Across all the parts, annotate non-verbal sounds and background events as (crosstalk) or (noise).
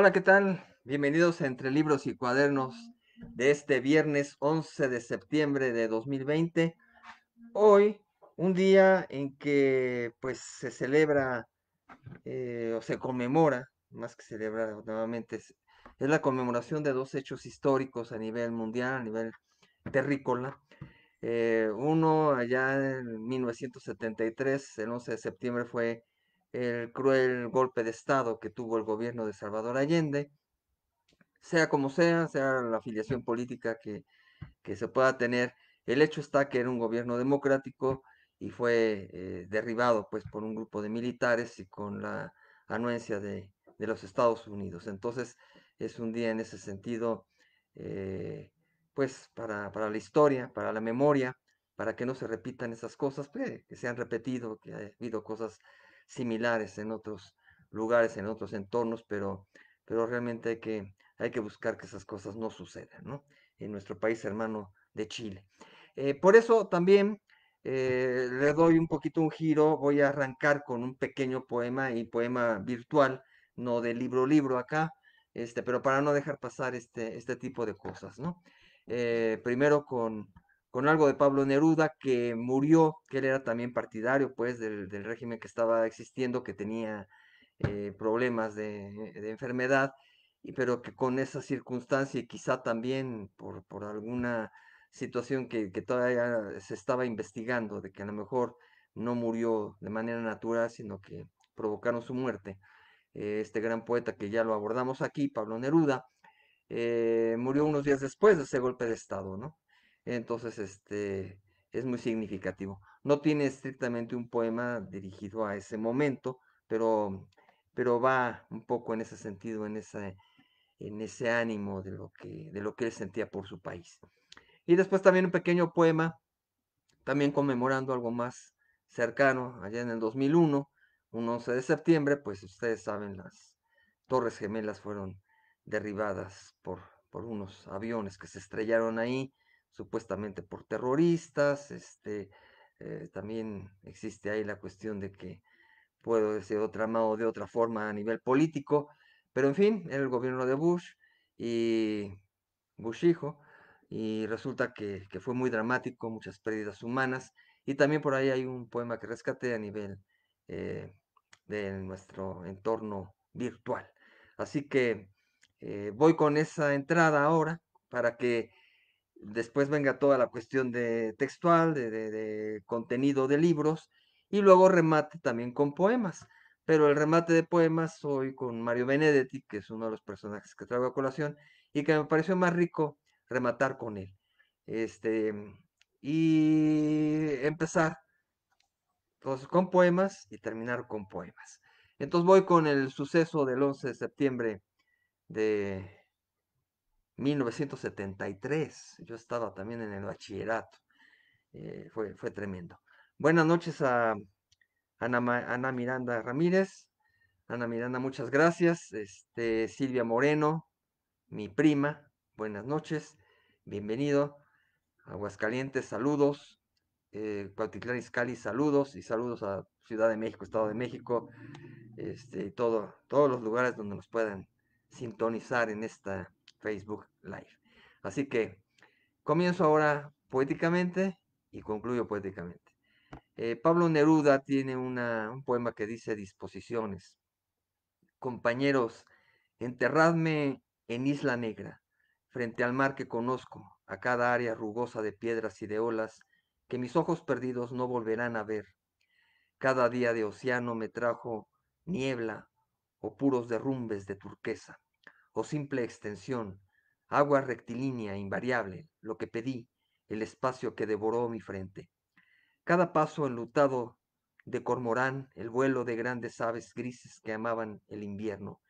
Hola, ¿qué tal? Bienvenidos a Entre Libros y Cuadernos de este viernes 11 de septiembre de 2020. Hoy, un día en que pues se celebra eh, o se conmemora, más que celebrar nuevamente, es, la conmemoración de dos hechos históricos a nivel mundial, a nivel terrícola. Eh, uno allá en 1973, el 11 de septiembre fue el cruel golpe de Estado que tuvo el gobierno de Salvador Allende, sea como sea, sea la afiliación política que, que se pueda tener, el hecho está que era un gobierno democrático y fue eh, derribado pues por un grupo de militares y con la anuencia de, de los Estados Unidos. Entonces es un día en ese sentido, eh, pues para, para, la historia, para la memoria, para que no se repitan esas cosas, pues, que se han repetido, que ha habido cosas similares en otros lugares, en otros entornos, pero, pero realmente hay que, hay que buscar que esas cosas no sucedan, ¿no? En nuestro país hermano de Chile. Eh, por eso también eh, le doy un poquito un giro, voy a arrancar con un pequeño poema y poema virtual, no de libro-libro acá, este, pero para no dejar pasar este, este tipo de cosas, ¿no? Eh, primero con, con algo de Pablo Neruda, que murió, que él era también partidario pues del, régimen que estaba existiendo, que tenía eh, problemas de, enfermedad, enfermedad, pero que con esa circunstancia y quizá también por, alguna situación que, todavía se estaba investigando, de que a lo mejor no murió de manera natural, sino que provocaron su muerte. Eh, este gran poeta que ya lo abordamos aquí, Pablo Neruda, eh, murió unos días después de ese golpe de Estado, ¿no? Entonces, este, es muy significativo. No tiene estrictamente un poema dirigido a ese momento, pero, pero va un poco en ese sentido, en, ese ánimo de lo, que, de lo que él sentía por su país. Y después también un pequeño poema, también conmemorando algo más cercano, allá en el 2001, un 11 de septiembre, pues ustedes saben, las Torres Gemelas fueron derribadas por unos aviones que se estrellaron ahí supuestamente por terroristas, este, eh, también existe ahí la cuestión de que puede ser otra o de otra forma a nivel político, pero en fin, era el gobierno de Bush y Bush hijo, y resulta que, fue muy dramático, muchas pérdidas humanas, y también por ahí hay un poema que rescate a nivel eh, de nuestro entorno virtual. Así que eh, voy con esa entrada ahora para que Después venga toda la cuestión de textual, de, contenido de libros, y luego remate también con poemas. Pero el remate de poemas hoy con Mario Benedetti, que es uno de los personajes que traigo a colación, y que me pareció más rico rematar con él. Este, y empezar pues, con poemas y terminar con poemas. Entonces voy con el suceso del 11 de septiembre de 1973. Yo estaba también en el bachillerato. Eh, fue, fue tremendo. Buenas noches a Ana, Miranda Ramírez. Ana Miranda, muchas gracias. Este, Silvia Moreno, mi prima, buenas noches. Bienvenido. Aguascalientes, saludos. Eh, Cuautitlán saludos. Y saludos a Ciudad de México, Estado de México. Este, todo, todos los lugares donde nos puedan sintonizar en esta Facebook Live. Así que comienzo ahora poéticamente y concluyo poéticamente. Eh, Pablo Neruda tiene un poema que dice disposiciones. Compañeros, enterradme en Isla Negra, frente al mar que conozco, a cada área rugosa de piedras y de olas que mis ojos perdidos no volverán a ver. Cada día de océano me trajo niebla o puros derrumbes de turquesa o simple extensión, agua rectilínea, invariable, lo que pedí, el espacio que devoró mi frente. Cada paso enlutado de cormorán, el vuelo de grandes aves grises que amaban el invierno,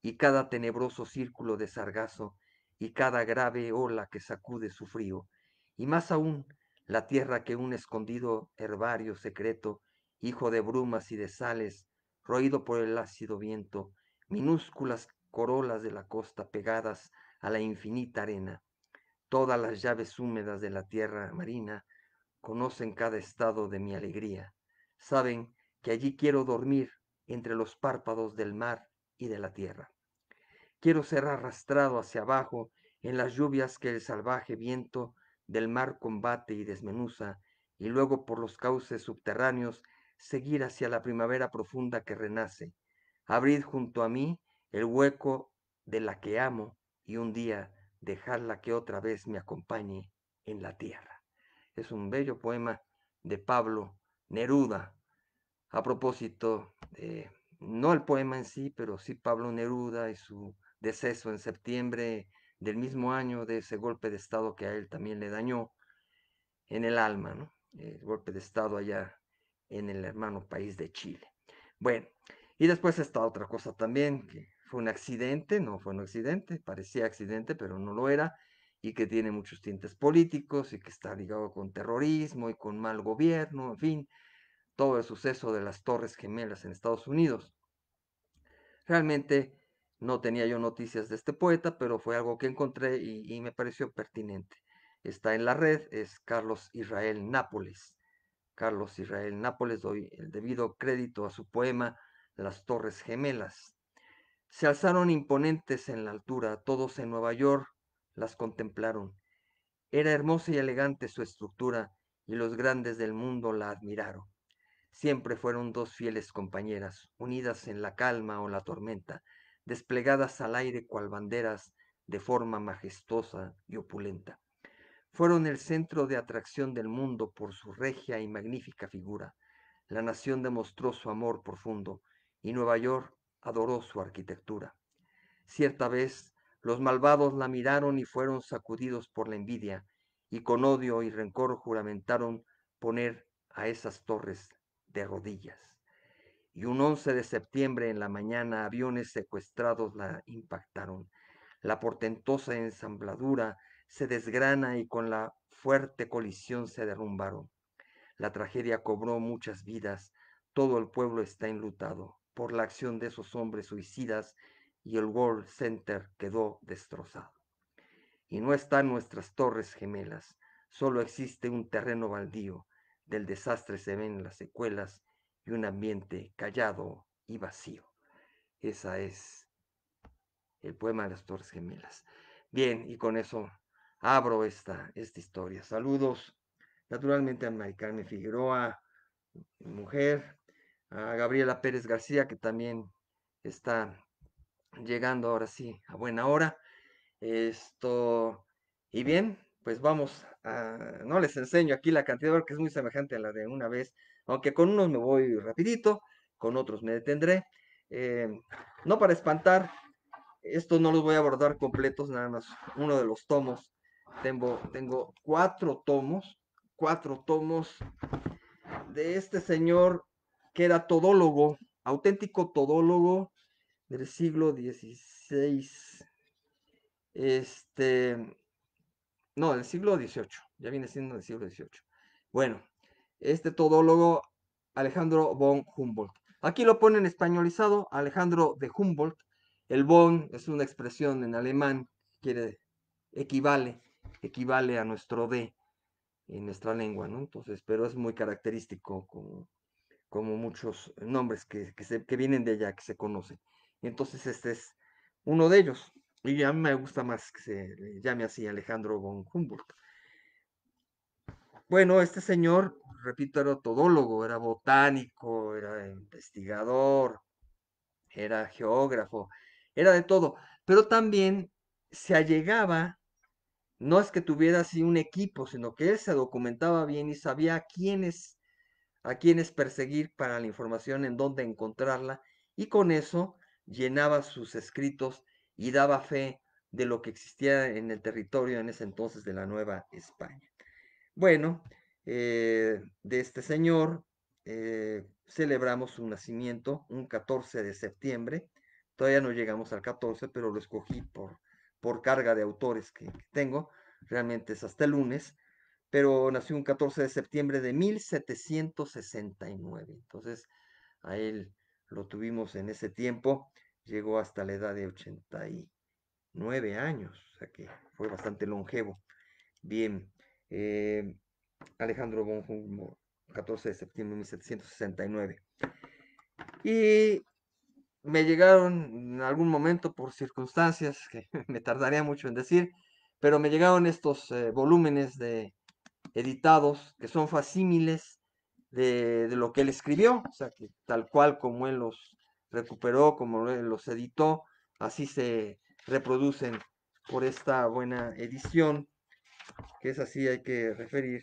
y cada tenebroso círculo de sargazo, y cada grave ola que sacude su frío, y más aún la tierra que un escondido herbario secreto, hijo de brumas y de sales, roído por el ácido viento, minúsculas corolas de la costa pegadas a la infinita arena. Todas las llaves húmedas de la tierra marina conocen cada estado de mi alegría. Saben que allí quiero dormir entre los párpados del mar y de la tierra. Quiero ser arrastrado hacia abajo en las lluvias que el salvaje viento del mar combate y desmenuza, y luego por los cauces subterráneos seguir hacia la primavera profunda que renace. Abrid junto a mí el hueco de la que amo y un día dejarla que otra vez me acompañe en la tierra. Es un bello poema de Pablo Neruda. A propósito, no el poema en sí, pero sí Pablo Neruda y su deceso en septiembre del mismo año de ese golpe de Estado que a él también le dañó en el alma, ¿no? El golpe de Estado allá en el hermano país de Chile. Bueno, y después está otra cosa también que fue un accidente, no fue un accidente, parecía accidente, pero no lo era, y que tiene muchos tintes políticos y que está ligado con terrorismo y con mal gobierno, en fin, todo el suceso de las Torres Gemelas en Estados Unidos. Realmente no tenía yo noticias de este poeta, pero fue algo que encontré y, me pareció pertinente. Está en la red, es Carlos Israel Nápoles. Carlos Israel Nápoles, doy el debido crédito a su poema Las Torres Gemelas, se alzaron imponentes en la altura, todos en Nueva York las contemplaron. Era hermosa y elegante su estructura, y los grandes del mundo la admiraron. Siempre fueron dos fieles compañeras, unidas en la calma o la tormenta, desplegadas al aire cual banderas de forma majestuosa y opulenta. Fueron el centro de atracción del mundo por su regia y magnífica figura. La nación demostró su amor profundo y Nueva York adoró su arquitectura. Cierta vez los malvados la miraron y fueron sacudidos por la envidia, y con odio y rencor juramentaron poner a esas torres de rodillas. Y un 11 de septiembre en la mañana aviones secuestrados la impactaron. La portentosa ensambladura se desgrana y con la fuerte colisión se derrumbaron. La tragedia cobró muchas vidas, todo el pueblo está enlutado por la acción de esos hombres suicidas y el World Center quedó destrozado. Y no están nuestras torres gemelas, solo existe un terreno baldío. Del desastre se ven las secuelas y un ambiente callado y vacío. Esa es el poema de las torres gemelas. Bien, y con eso abro esta, esta historia. Saludos, naturalmente, a Maricarmen Figueroa, mujer, a Gabriela Pérez García, que también está llegando ahora sí a buena hora. Esto, y bien, pues vamos, a, no les enseño aquí la cantidad que es muy semejante a la de una vez, aunque con unos me voy rapidito, con otros me detendré. Eh, no para espantar, estos no los voy a abordar completos, nada más uno de los tomos. Tengo, tengo cuatro tomos, cuatro tomos de este señor que era todólogo, auténtico todólogo del siglo XVI. Este, no, del siglo XVIII, ya viene siendo del siglo XVIII. Bueno, este todólogo Alejandro von Humboldt. Aquí lo ponen españolizado, Alejandro de Humboldt. El von es una expresión en alemán quiere, equivale, equivale a nuestro de en nuestra lengua, ¿no? Entonces, pero es muy característico como como muchos nombres que, vienen de allá, que se conocen. entonces este es uno de ellos. Y a mí me gusta más que se llame así Alejandro von Humboldt. Bueno, este señor, repito, era todólogo, era botánico, era investigador, era geógrafo, era de todo. Pero también se allegaba, no es que tuviera así un equipo, sino que él se documentaba bien y sabía quiénes a quienes perseguir para la información en dónde encontrarla y con eso llenaba sus escritos y daba fe de lo que existía en el territorio en ese entonces de la Nueva España. Bueno, eh, de este señor eh, celebramos su nacimiento un 14 de septiembre. Todavía no llegamos al 14, pero lo escogí por, por carga de autores que, que tengo. Realmente es hasta el lunes pero nació un 14 de septiembre de 1769. Entonces, a él lo tuvimos en ese tiempo, llegó hasta la edad de 89 años, o sea que fue bastante longevo. Bien, eh, Alejandro von 14 de septiembre de 1769. Y me llegaron en algún momento por circunstancias que (laughs) me tardaría mucho en decir, pero me llegaron estos eh, volúmenes de editados, que son facímiles de, lo que él escribió, o sea, que tal cual como él los recuperó, como él los editó, así se reproducen por esta buena edición, que es así, hay que referir,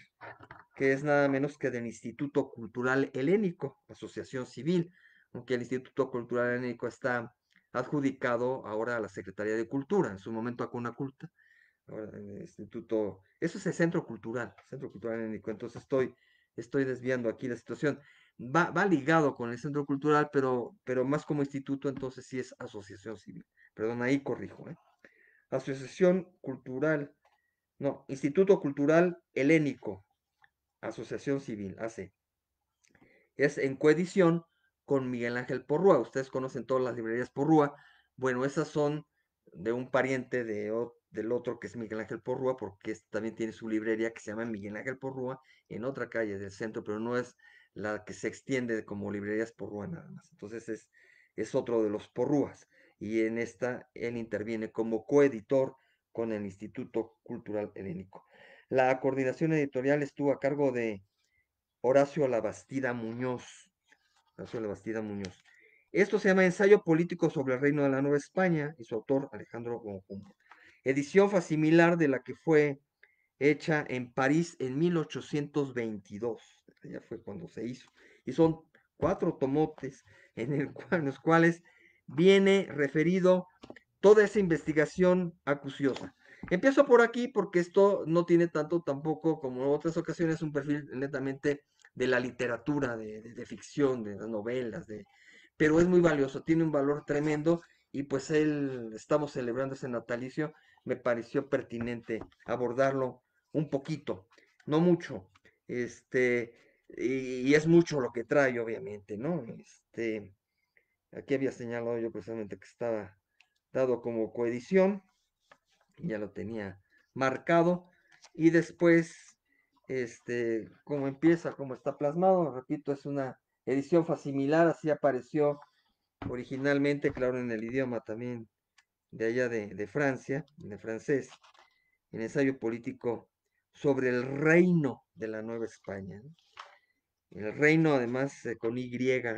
que es nada menos que del Instituto Cultural Helénico, Asociación Civil, aunque el Instituto Cultural Helénico está adjudicado ahora a la Secretaría de Cultura, en su momento a Cuna Culta, ahora en el instituto, eso es el centro cultural, centro cultural helénico, entonces estoy, estoy desviando aquí la situación. Va, va, ligado con el centro cultural, pero, pero más como instituto, entonces sí es asociación civil. Perdón, ahí corrijo. ¿eh? Asociación cultural, no, Instituto Cultural Helénico, Asociación Civil, hace, Es en coedición con Miguel Ángel Porrúa. Ustedes conocen todas las librerías Porrúa. Bueno, esas son de un pariente de, otro del otro que es Miguel Ángel Porrúa, porque también tiene su librería que se llama Miguel Ángel Porrúa en otra calle del centro, pero no es la que se extiende como librerías Porrúa nada más. Entonces es, es otro de los Porrúas. Y en esta él interviene como coeditor con el Instituto Cultural Helénico. La coordinación editorial estuvo a cargo de Horacio Labastida Muñoz. Horacio Labastida Muñoz. Esto se llama Ensayo Político sobre el Reino de la Nueva España y su autor Alejandro Bonjumbo edición facimilar de la que fue hecha en París en 1822. Ya fue cuando se hizo. Y son cuatro tomotes en, (laughs) los cuales viene referido toda esa investigación acuciosa. Empiezo por aquí porque esto no tiene tanto tampoco como en otras ocasiones un perfil netamente de la literatura, de, ficción, de novelas, de, pero es muy valioso, tiene un valor tremendo y pues él, estamos celebrando ese natalicio me pareció pertinente abordarlo un poquito, no mucho, este, y, es mucho lo que trae, obviamente, ¿no? Este, aquí había señalado yo precisamente que estaba dado como coedición, ya lo tenía marcado, y después, este, como empieza, cómo está plasmado, repito, es una edición facimilar, así apareció originalmente, claro, en el idioma también de allá de, de Francia, de francés, en ensayo político sobre el reino de la Nueva España. El reino, además, eh, con Y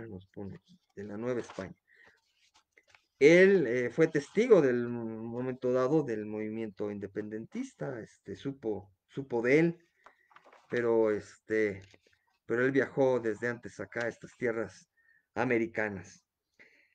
nos pone de la Nueva España. Él eh, fue testigo del momento dado del movimiento independentista, este, supo, supo de él, pero, este, pero él viajó desde antes acá a estas tierras americanas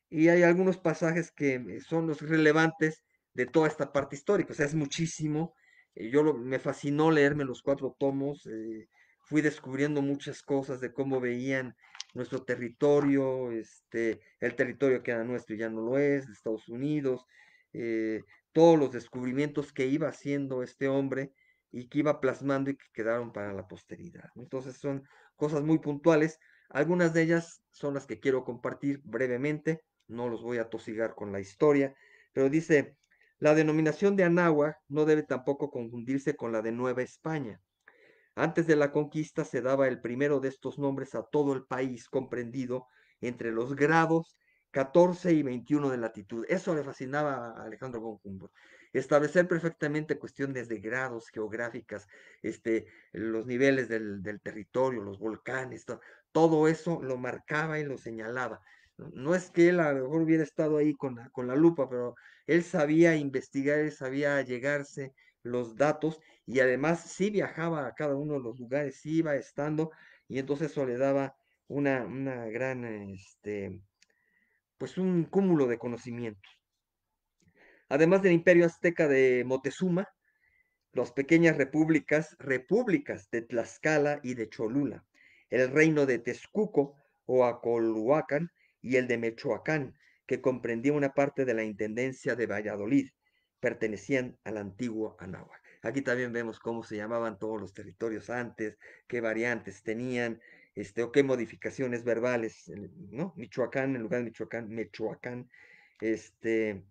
y hay algunos pasajes que eh, son los relevantes de toda esta parte histórica, o sea, es muchísimo. Eh, yo me fascinó leerme los cuatro tomos, eh, fui descubriendo muchas cosas de cómo veían nuestro territorio, este, el territorio que era nuestro y ya no lo es, de Estados Unidos, todos los descubrimientos que iba haciendo este hombre y que iba plasmando y que quedaron para la posteridad. Entonces son cosas muy puntuales. Algunas de ellas son las que quiero compartir brevemente no los voy a tosigar con la historia, pero dice, la denominación de Anáhuac no debe tampoco confundirse con la de Nueva España. Antes de la conquista se daba el primero de estos nombres a todo el país comprendido entre los grados 14 y 21 de latitud. Eso le fascinaba a Alejandro von Establecer perfectamente cuestiones de grados geográficas, este, los niveles del, territorio, los volcanes, todo eso lo marcaba y lo señalaba. No es que él a lo mejor hubiera estado ahí con la, lupa, pero él sabía investigar, él sabía llegarse los datos y además sí viajaba a cada uno de los lugares, sí iba estando y entonces eso le daba una, gran, este, pues un cúmulo de conocimientos. Además del imperio azteca de Moctezuma, las pequeñas repúblicas, repúblicas de Tlaxcala y de Cholula, el reino de Tezcuco o Acoluacan y el de Mechoacán, que comprendía una parte de la Intendencia de Valladolid, pertenecían al antiguo Anáhuac. Aquí también vemos cómo se llamaban todos los territorios antes, qué variantes tenían, este, o qué modificaciones verbales, ¿no? Michoacán, en lugar de Michoacán, Mechoacán, este,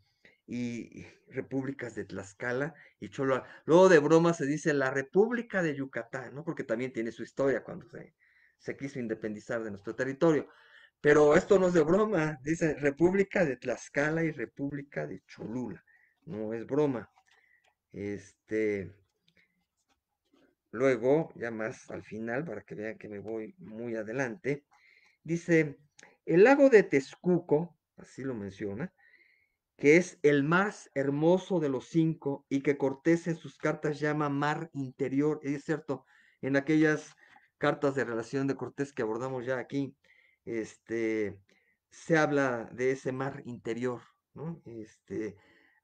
y repúblicas de Tlaxcala y Cholula. Luego de broma se dice la República de Yucatán, ¿no? Porque también tiene su historia cuando se, se quiso independizar de nuestro territorio. Pero esto no es de broma, dice República de Tlaxcala y República de Cholula. No es broma. Este, luego, ya más al final, para que vean que me voy muy adelante, dice, el lago de Texcuco, así lo menciona, que es el más hermoso de los cinco y que Cortés en sus cartas llama mar interior. Es cierto, en aquellas cartas de relación de Cortés que abordamos ya aquí, este, se habla de ese mar interior, Este,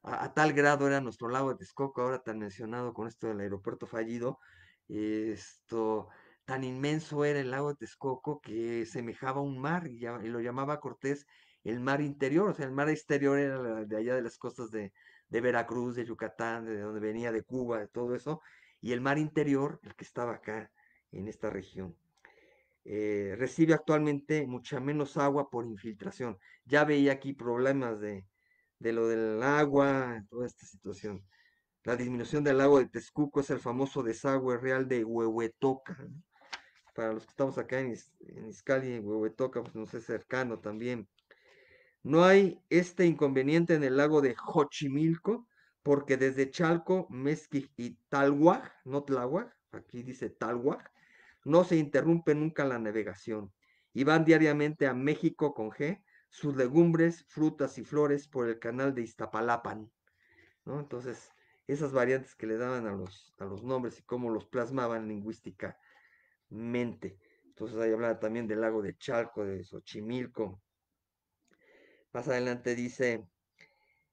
a, tal grado era nuestro lago de Texcoco, ahora tan mencionado con esto del aeropuerto fallido, esto, tan inmenso era el lago de Texcoco que semejaba un mar y, lo llamaba Cortés el mar interior, o sea, el mar exterior era de allá de las costas de Veracruz, de Yucatán, de donde venía de Cuba, de todo eso, y el mar interior, el que estaba acá en esta región. Eh, recibe actualmente mucha menos agua por infiltración. Ya veía aquí problemas de, lo del agua, toda esta situación. La disminución del lago de Texcoco es el famoso desagüe real de Huehuetoca. Para los que estamos acá en, en Izcali, en Huehuetoca, pues sé, cercano también. No hay este inconveniente en el lago de Xochimilco, porque desde Chalco, Mezquic y Talhuac, no Tlahuac, aquí dice Talhuac. No se interrumpe nunca la navegación y van diariamente a México con G sus legumbres, frutas y flores por el canal de Iztapalapan. ¿no? Entonces, esas variantes que le daban a los, a los nombres y cómo los plasmaban lingüísticamente. Entonces ahí hablaba también del lago de Chalco, de Xochimilco. Más adelante dice,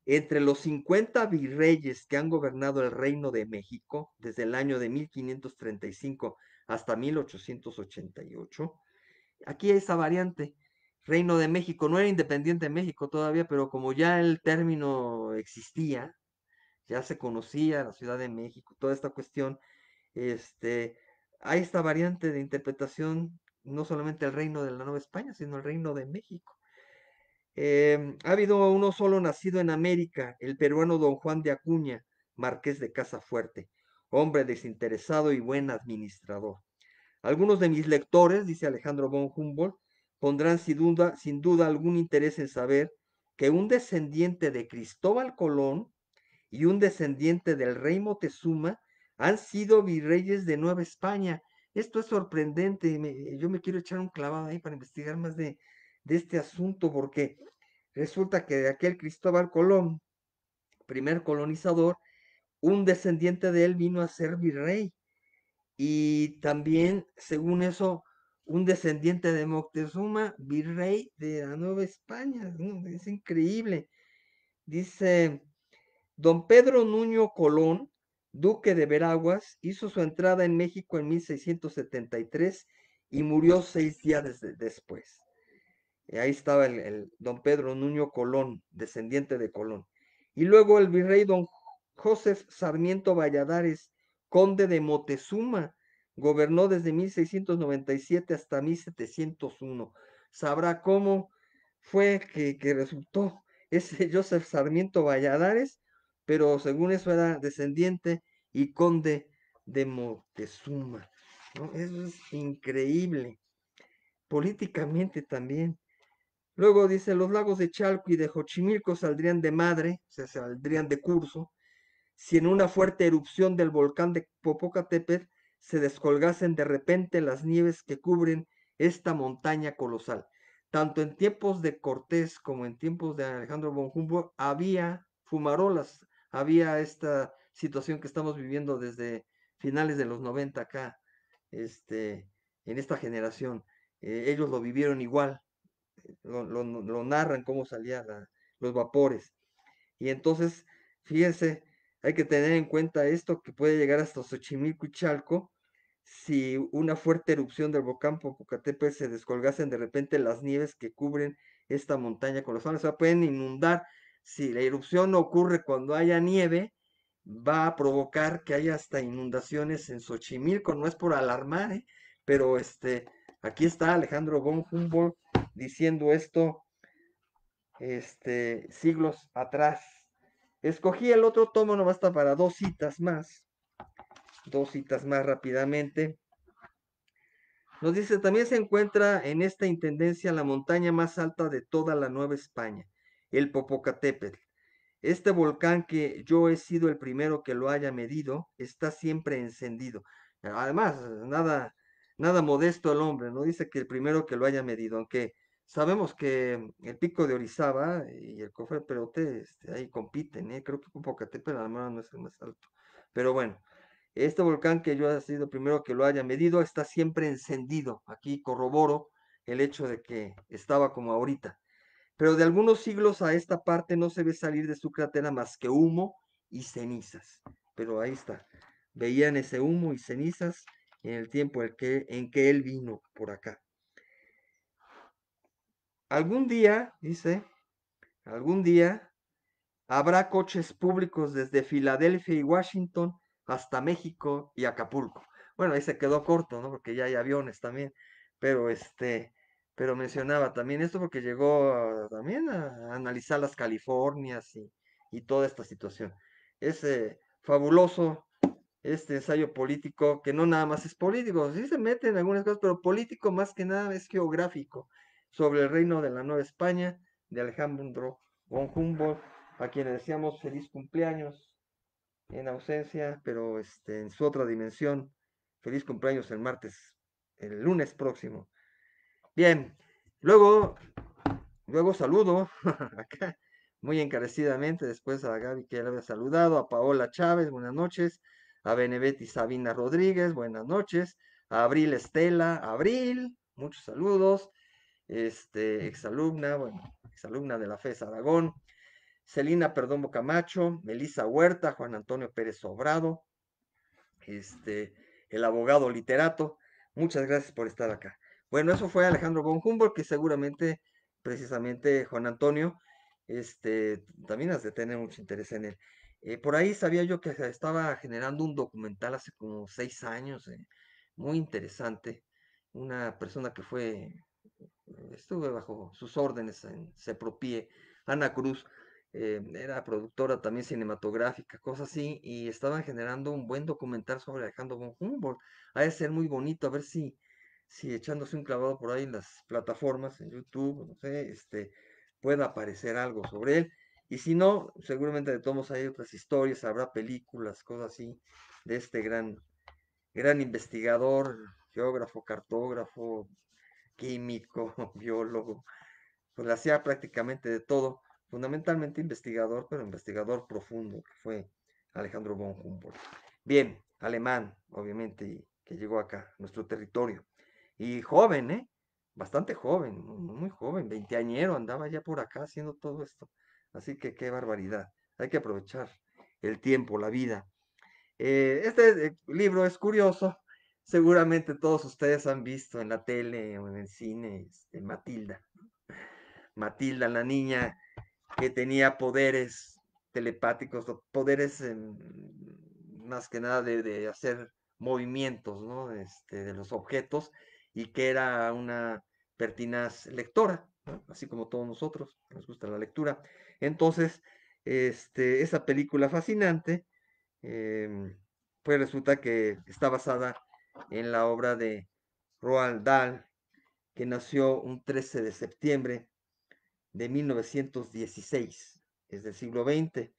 entre los 50 virreyes que han gobernado el reino de México desde el año de 1535 hasta 1888. Aquí hay esa variante. Reino de México, no era independiente de México todavía, pero como ya el término existía, ya se conocía la Ciudad de México, toda esta cuestión, este, hay esta variante de interpretación, no solamente el reino de la Nueva España, sino el reino de México. Em, ha habido uno solo nacido en América, el peruano don Juan de Acuña, marqués de Casa Fuerte hombre desinteresado y buen administrador. Algunos de mis lectores, dice Alejandro von Humboldt, pondrán sin duda, sin duda algún interés en saber que un descendiente de Cristóbal Colón y un descendiente del rey Moctezuma han sido virreyes de Nueva España. Esto es sorprendente. yo me quiero echar un clavado ahí para investigar más de, de este asunto, porque resulta que de aquel Cristóbal Colón, primer colonizador, un descendiente de él vino a ser virrey. Y también, según eso, un descendiente de Moctezuma, virrey de la Nueva España. Es increíble. Dice, don Pedro Nuño Colón, duque de Veraguas, hizo su entrada en México en 1673 y murió seis días después. ahí estaba el, el, don Pedro Nuño Colón, descendiente de Colón. Y luego el virrey don Josef Sarmiento Valladares, conde de Moctezuma, gobernó desde 1697 hasta 1701. Sabrá cómo fue que, resultó ese (laughs) Joseph Sarmiento Valladares, pero según eso era descendiente y conde de Moctezuma. Eso es increíble. Políticamente también. Luego dice, los lagos de Chalco y de Xochimilco saldrían de madre, se saldrían de curso, si en una fuerte erupción del volcán de Popocatépetl se descolgasen de repente las nieves que cubren esta montaña colosal. Tanto en tiempos de Cortés como en tiempos de Alejandro Bonjumbo había fumarolas, había esta situación que estamos viviendo desde finales de los 90 acá, este, en esta generación. Eh, ellos lo vivieron igual, lo, lo narran cómo salían los vapores. Y entonces, fíjense, hay que tener en cuenta esto que puede llegar hasta Xochimilco y Chalco si una fuerte erupción del volcán Popocatépetl se descolgasen de repente las nieves que cubren esta montaña con los o sea, pueden inundar. Si la erupción ocurre cuando haya nieve, va a provocar que haya hasta inundaciones en Xochimilco, no es por alarmar, ¿eh? pero este, aquí está Alejandro von Humboldt diciendo esto este, siglos atrás. Escogí el otro tomo no basta para dos citas más. Dos citas más rápidamente. Nos dice, también se encuentra en esta intendencia la montaña más alta de toda la Nueva España, el Popocatépetl. Este volcán que yo he sido el primero que lo haya medido, está siempre encendido. Además, nada, nada modesto el hombre, no dice que el primero que lo haya medido, aunque Sabemos que el Pico de Orizaba y el Cofre Perote este, ahí compiten, ¿eh? creo que Popocatépetl a la mano no es el más alto. Pero bueno, este volcán que yo he sido primero que lo haya medido está siempre encendido. Aquí corroboro el hecho de que estaba como ahorita. Pero de algunos siglos a esta parte no se ve salir de su cratera más que humo y cenizas. Pero ahí está. Veían ese humo y cenizas en el tiempo en que él vino por acá. Algún día, dice, algún día habrá coches públicos desde Filadelfia y Washington hasta México y Acapulco. Bueno, ahí se quedó corto, ¿no? Porque ya hay aviones también, pero este, pero mencionaba también esto porque llegó también a, analizar las Californias y, y toda esta situación. Es fabuloso este ensayo político, que no nada más es político, sí se mete en algunas cosas, pero político más que nada es geográfico sobre el reino de la Nueva España de Alejandro von a quien le deseamos feliz cumpleaños en ausencia, pero este, en su otra dimensión. Feliz cumpleaños el martes, el lunes próximo. Bien, luego, luego saludo (laughs) acá muy encarecidamente después a Gaby que ya había saludado, a Paola Chávez, buenas noches, a Benevetti Sabina Rodríguez, buenas noches, a Abril Estela, Abril, muchos saludos, este, exalumna, bueno, exalumna de la FES Aragón, Celina Perdomo Camacho, Melisa Huerta, Juan Antonio Pérez Sobrado, este, el abogado literato. Muchas gracias por estar acá. Bueno, eso fue Alejandro von que seguramente, precisamente, Juan Antonio, este, también has de tener mucho interés en él. Eh, por ahí sabía yo que estaba generando un documental hace como seis años, eh, muy interesante, una persona que fue estuve bajo sus órdenes en Sepropie. Ana Cruz eh, era productora también cinematográfica, cosas así, y estaban generando un buen documental sobre Alejandro von Humboldt. Ha de ser muy bonito, a ver si, si echándose un clavado por ahí en las plataformas, en YouTube, no sé, este, pueda aparecer algo sobre él. Y si no, seguramente de todos hay otras historias, habrá películas, cosas así, de este gran, gran investigador, geógrafo, cartógrafo, químico, (laughs) biólogo, pues hacía prácticamente de todo, fundamentalmente investigador, pero investigador profundo, que fue Alejandro von Humboldt. Bien, alemán, obviamente, que llegó acá, nuestro territorio. Y joven, ¿eh? Bastante joven, muy joven, veinteañero, andaba ya por acá haciendo todo esto. Así que qué barbaridad. Hay que aprovechar el tiempo, la vida. Eh, este eh, libro es curioso seguramente todos ustedes han visto en la tele o en el cine este, Matilda. Matilda, la niña que tenía poderes telepáticos, poderes más que nada de, hacer movimientos ¿no? Este, de los objetos y que era una pertinaz lectora, así como todos nosotros, nos gusta la lectura. Entonces, este, esa película fascinante, em, pues resulta que está basada en la obra de Roald Dahl, que nació un 13 de septiembre de 1916, es del siglo XX.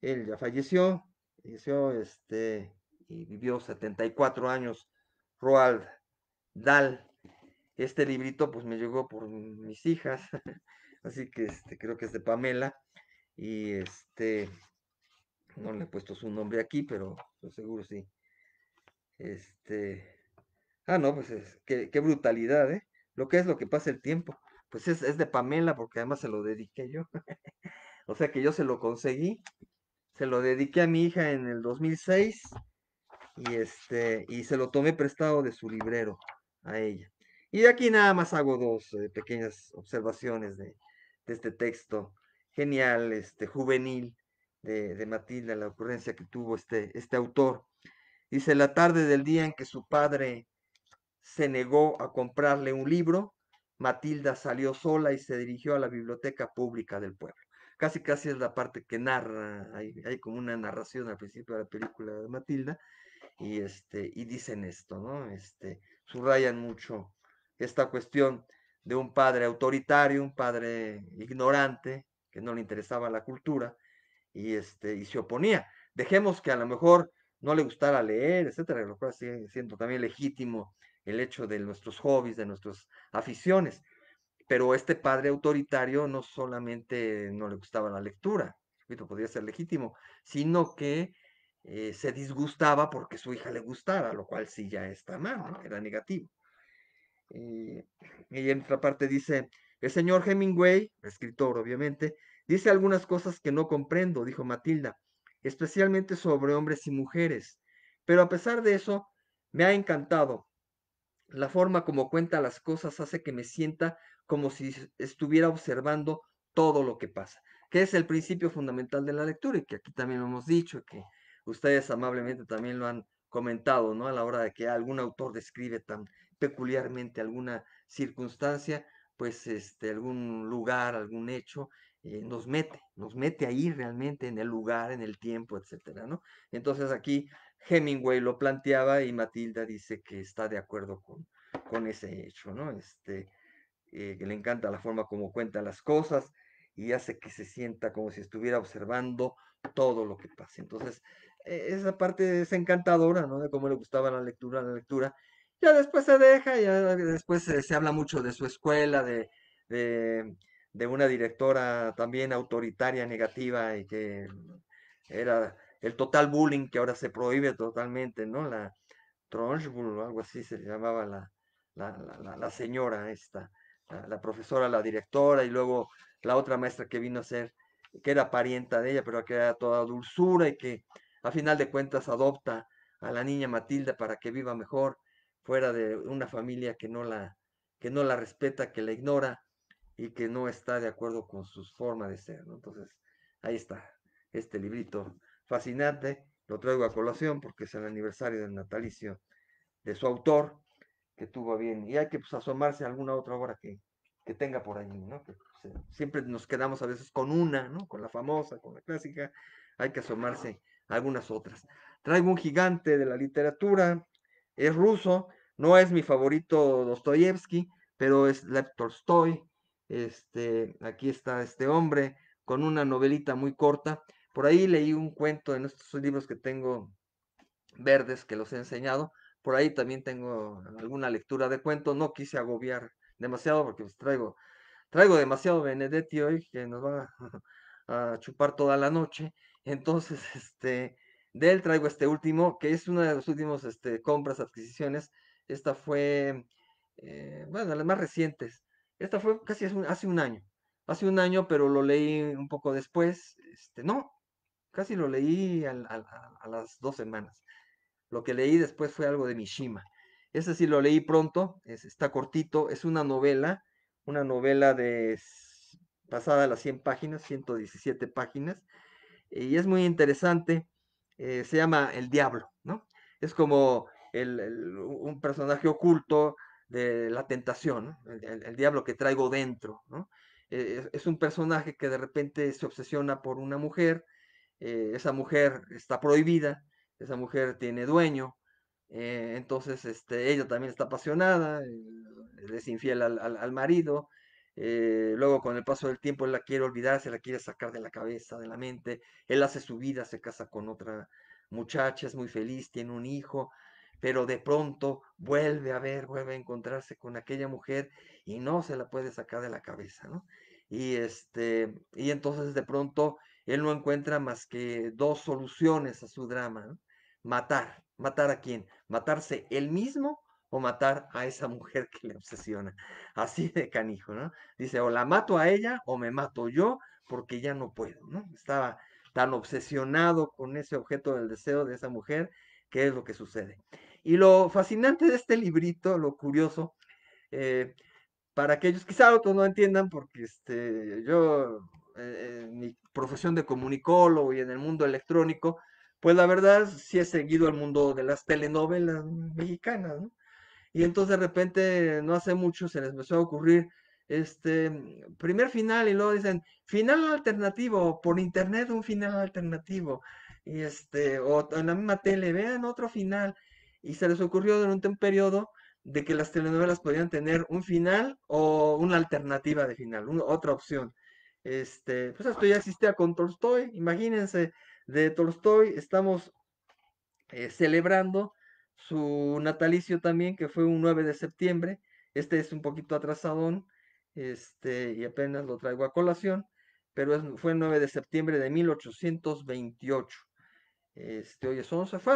Él ya falleció, falleció este, y vivió 74 años, Roald Dahl. Este librito pues me llegó por mis hijas, (laughs) así que este, creo que es de Pamela y este no le he puesto su nombre aquí, pero pues, seguro sí este, ah, no, pues qué, brutalidad, ¿eh? Lo que es lo que pasa el tiempo. Pues es, de Pamela, porque además se lo dediqué yo. (laughs) o sea que yo se lo conseguí. Se lo dediqué a mi hija en el 2006 y este y se lo tomé prestado de su librero a ella. Y aquí nada más hago dos eh, pequeñas observaciones de, este texto genial, este juvenil de, Matilda, la ocurrencia que tuvo este, este autor. Dice, la tarde del día en que su padre se negó a comprarle un libro, Matilda salió sola y se dirigió a la biblioteca pública del pueblo. Casi, casi es la parte que narra, hay, hay como una narración al principio de la película de Matilda, y, este, y dicen esto, ¿no? Este, subrayan mucho esta cuestión de un padre autoritario, un padre ignorante, que no le interesaba la cultura, y, este, y se oponía. Dejemos que a lo mejor no le gustara leer, etcétera, lo cual sigue siendo también legítimo el hecho de nuestros hobbies, de nuestras aficiones. Pero este padre autoritario no solamente no le gustaba la lectura, podría ser legítimo, sino que eh, se disgustaba porque su hija le gustara, lo cual sí ya está mal, era negativo. Eh, y en otra parte dice, el señor Hemingway, escritor obviamente, dice algunas cosas que no comprendo, dijo Matilda, especialmente sobre hombres y mujeres. Pero a pesar de eso, me ha encantado. La forma como cuenta las cosas hace que me sienta como si estuviera observando todo lo que pasa, que es el principio fundamental de la lectura y que aquí también lo hemos dicho, que ustedes amablemente también lo han comentado, ¿no? A la hora de que algún autor describe tan peculiarmente alguna circunstancia, pues este, algún lugar, algún hecho, eh, nos mete, nos mete ahí realmente en el lugar, en el tiempo, etcétera, ¿no? Entonces aquí Hemingway lo planteaba y Matilda dice que está de acuerdo con, ese hecho, ¿no? Este, eh, que le encanta la forma como cuenta las cosas y hace que se sienta como si estuviera observando todo lo que pasa. Entonces, e, esa parte es encantadora, ¿no? De cómo le gustaba la lectura, la lectura. Ya después se deja, ya después se, habla mucho de su escuela, de de una directora también autoritaria, negativa y que era el total bullying que ahora se prohíbe totalmente, ¿no? La Tronchbull o algo así se llamaba la, señora esta, la, profesora, la directora y luego la otra maestra que vino a ser, que era parienta de ella, pero que era toda dulzura y que a final de cuentas adopta a la niña Matilda para que viva mejor fuera de una familia que no la, que no la respeta, que la ignora y que no está de acuerdo con su forma de ser. Entonces, ahí está, este librito fascinante, lo traigo a colación porque es el aniversario del natalicio de su autor, que tuvo bien, y hay que pues, asomarse a alguna otra obra que, tenga por allí, ¿no? siempre nos quedamos a veces con una, ¿no? Con la famosa, con la clásica, hay que asomarse a algunas otras. Traigo un gigante de la literatura, es ruso, no es mi favorito Dostoyevsky, pero es Lev este, aquí está este hombre con una novelita muy corta. Por ahí leí un cuento en estos libros que tengo verdes que los he enseñado. Por ahí también tengo alguna lectura de cuento. No quise agobiar demasiado porque pues, traigo, traigo demasiado Benedetti hoy que nos va (laughs) a, chupar toda la noche. Entonces, (laughs) este, de él traigo este último, que es una de las últimas este, compras, adquisiciones. Esta fue, eh, bueno, las más recientes. Esta fue casi hace un, año. Hace un año, pero lo leí un poco después. Este, no, casi lo leí a, las dos semanas. Lo que leí después fue algo de Mishima. Ese sí lo leí pronto, está cortito, es una novela, una novela de pasada las 100 páginas, 117 páginas, y es muy interesante. Eh, se llama El Diablo, ¿no? Es como un personaje oculto de la tentación, el, diablo que traigo dentro. Eh, es, un personaje que de repente se obsesiona por una mujer, eh, esa mujer está prohibida, esa mujer tiene dueño, eh, entonces este, ella también está apasionada, es infiel al, marido, luego con el paso del tiempo él la quiere olvidar, se la quiere sacar de la cabeza, de la mente, él hace su vida, se casa con otra muchacha, es muy feliz, tiene un hijo, pero de pronto vuelve a ver, vuelve a encontrarse con aquella mujer y no se la puede sacar de la cabeza, ¿no? Y, este, y entonces de pronto él no encuentra más que dos soluciones a su drama, Matar, matar a quién, matarse él mismo o matar a esa mujer que le obsesiona. Así de canijo, ¿no? Dice, o la mato a ella o me mato yo porque ya no puedo, ¿no? Estaba tan obsesionado con ese objeto del deseo de esa mujer, que es lo que sucede? Y lo fascinante de este librito, lo curioso, eh, para aquellos quizá otros no entiendan, porque este, yo eh, en mi profesión de comunicólogo y en el mundo electrónico, pues la verdad sí he seguido el mundo de las telenovelas mexicanas, ¿no? Y entonces de repente, no hace mucho, se les empezó a ocurrir este primer final y luego dicen final alternativo, por internet un final alternativo, y este, o en la misma tele, vean otro final, y se les ocurrió durante un periodo de que las telenovelas podían tener un final o una alternativa de final, una, otra opción. Este, pues esto ya existía con Tolstoy, imagínense, de Tolstoy estamos eh, celebrando su natalicio también, que fue un 9 de septiembre, este es un poquito atrasadón, este, y apenas lo traigo a colación, pero fue el 9 de septiembre de 1828. Este, hoy es 11, fue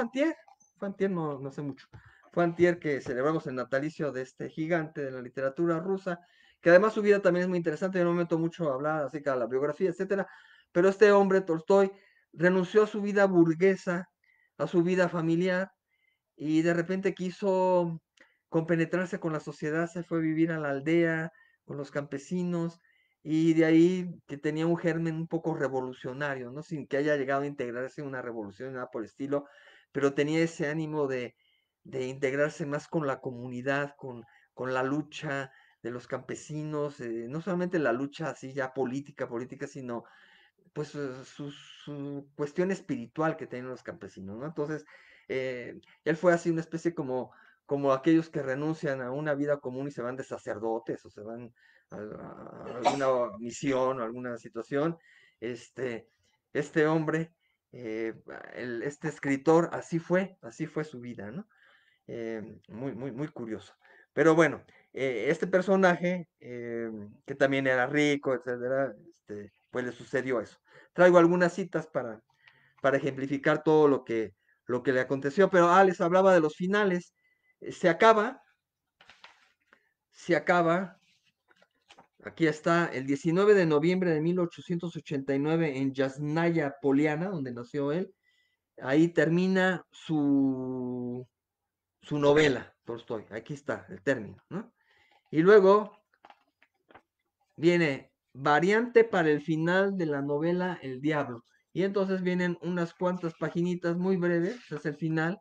fue no, sé mucho, fue antier que celebramos el natalicio de este gigante de la literatura rusa, que además su vida también es muy interesante, yo no me meto mucho a hablar acerca de la biografía, etcétera, pero este hombre, Tolstoy, renunció a su vida burguesa, a su vida familiar, y de repente quiso compenetrarse con la sociedad, se fue a vivir a la aldea, con los campesinos, y de ahí que tenía un germen un poco revolucionario, ¿no? Sin que haya llegado a integrarse en una revolución, nada por el estilo, pero tenía ese ánimo de, integrarse más con la comunidad, con, la lucha de los campesinos, eh, no solamente la lucha así ya política, política, sino pues su, cuestión espiritual que tienen los campesinos, ¿no? Entonces, eh, él fue así una especie como, como aquellos que renuncian a una vida común y se van de sacerdotes o se van a, a alguna misión o alguna situación. Este, este hombre eh, ah, este escritor, así fue, así fue su vida, em, muy, muy, muy curioso. Pero bueno, eh, este personaje, em, que también era rico, etcétera, este, pues le sucedió eso. Traigo algunas citas para, para ejemplificar todo lo que, lo que le aconteció, pero ah, les hablaba de los finales. Eh, se acaba, se acaba Aquí está, el 19 de noviembre de 1889 en Yasnaya Poliana, donde nació él. Ahí termina su, su novela, Tolstoy. Aquí está el término, ¿no? Y luego viene variante para el final de la novela El Diablo. Y entonces vienen unas cuantas paginitas muy breves, es el final,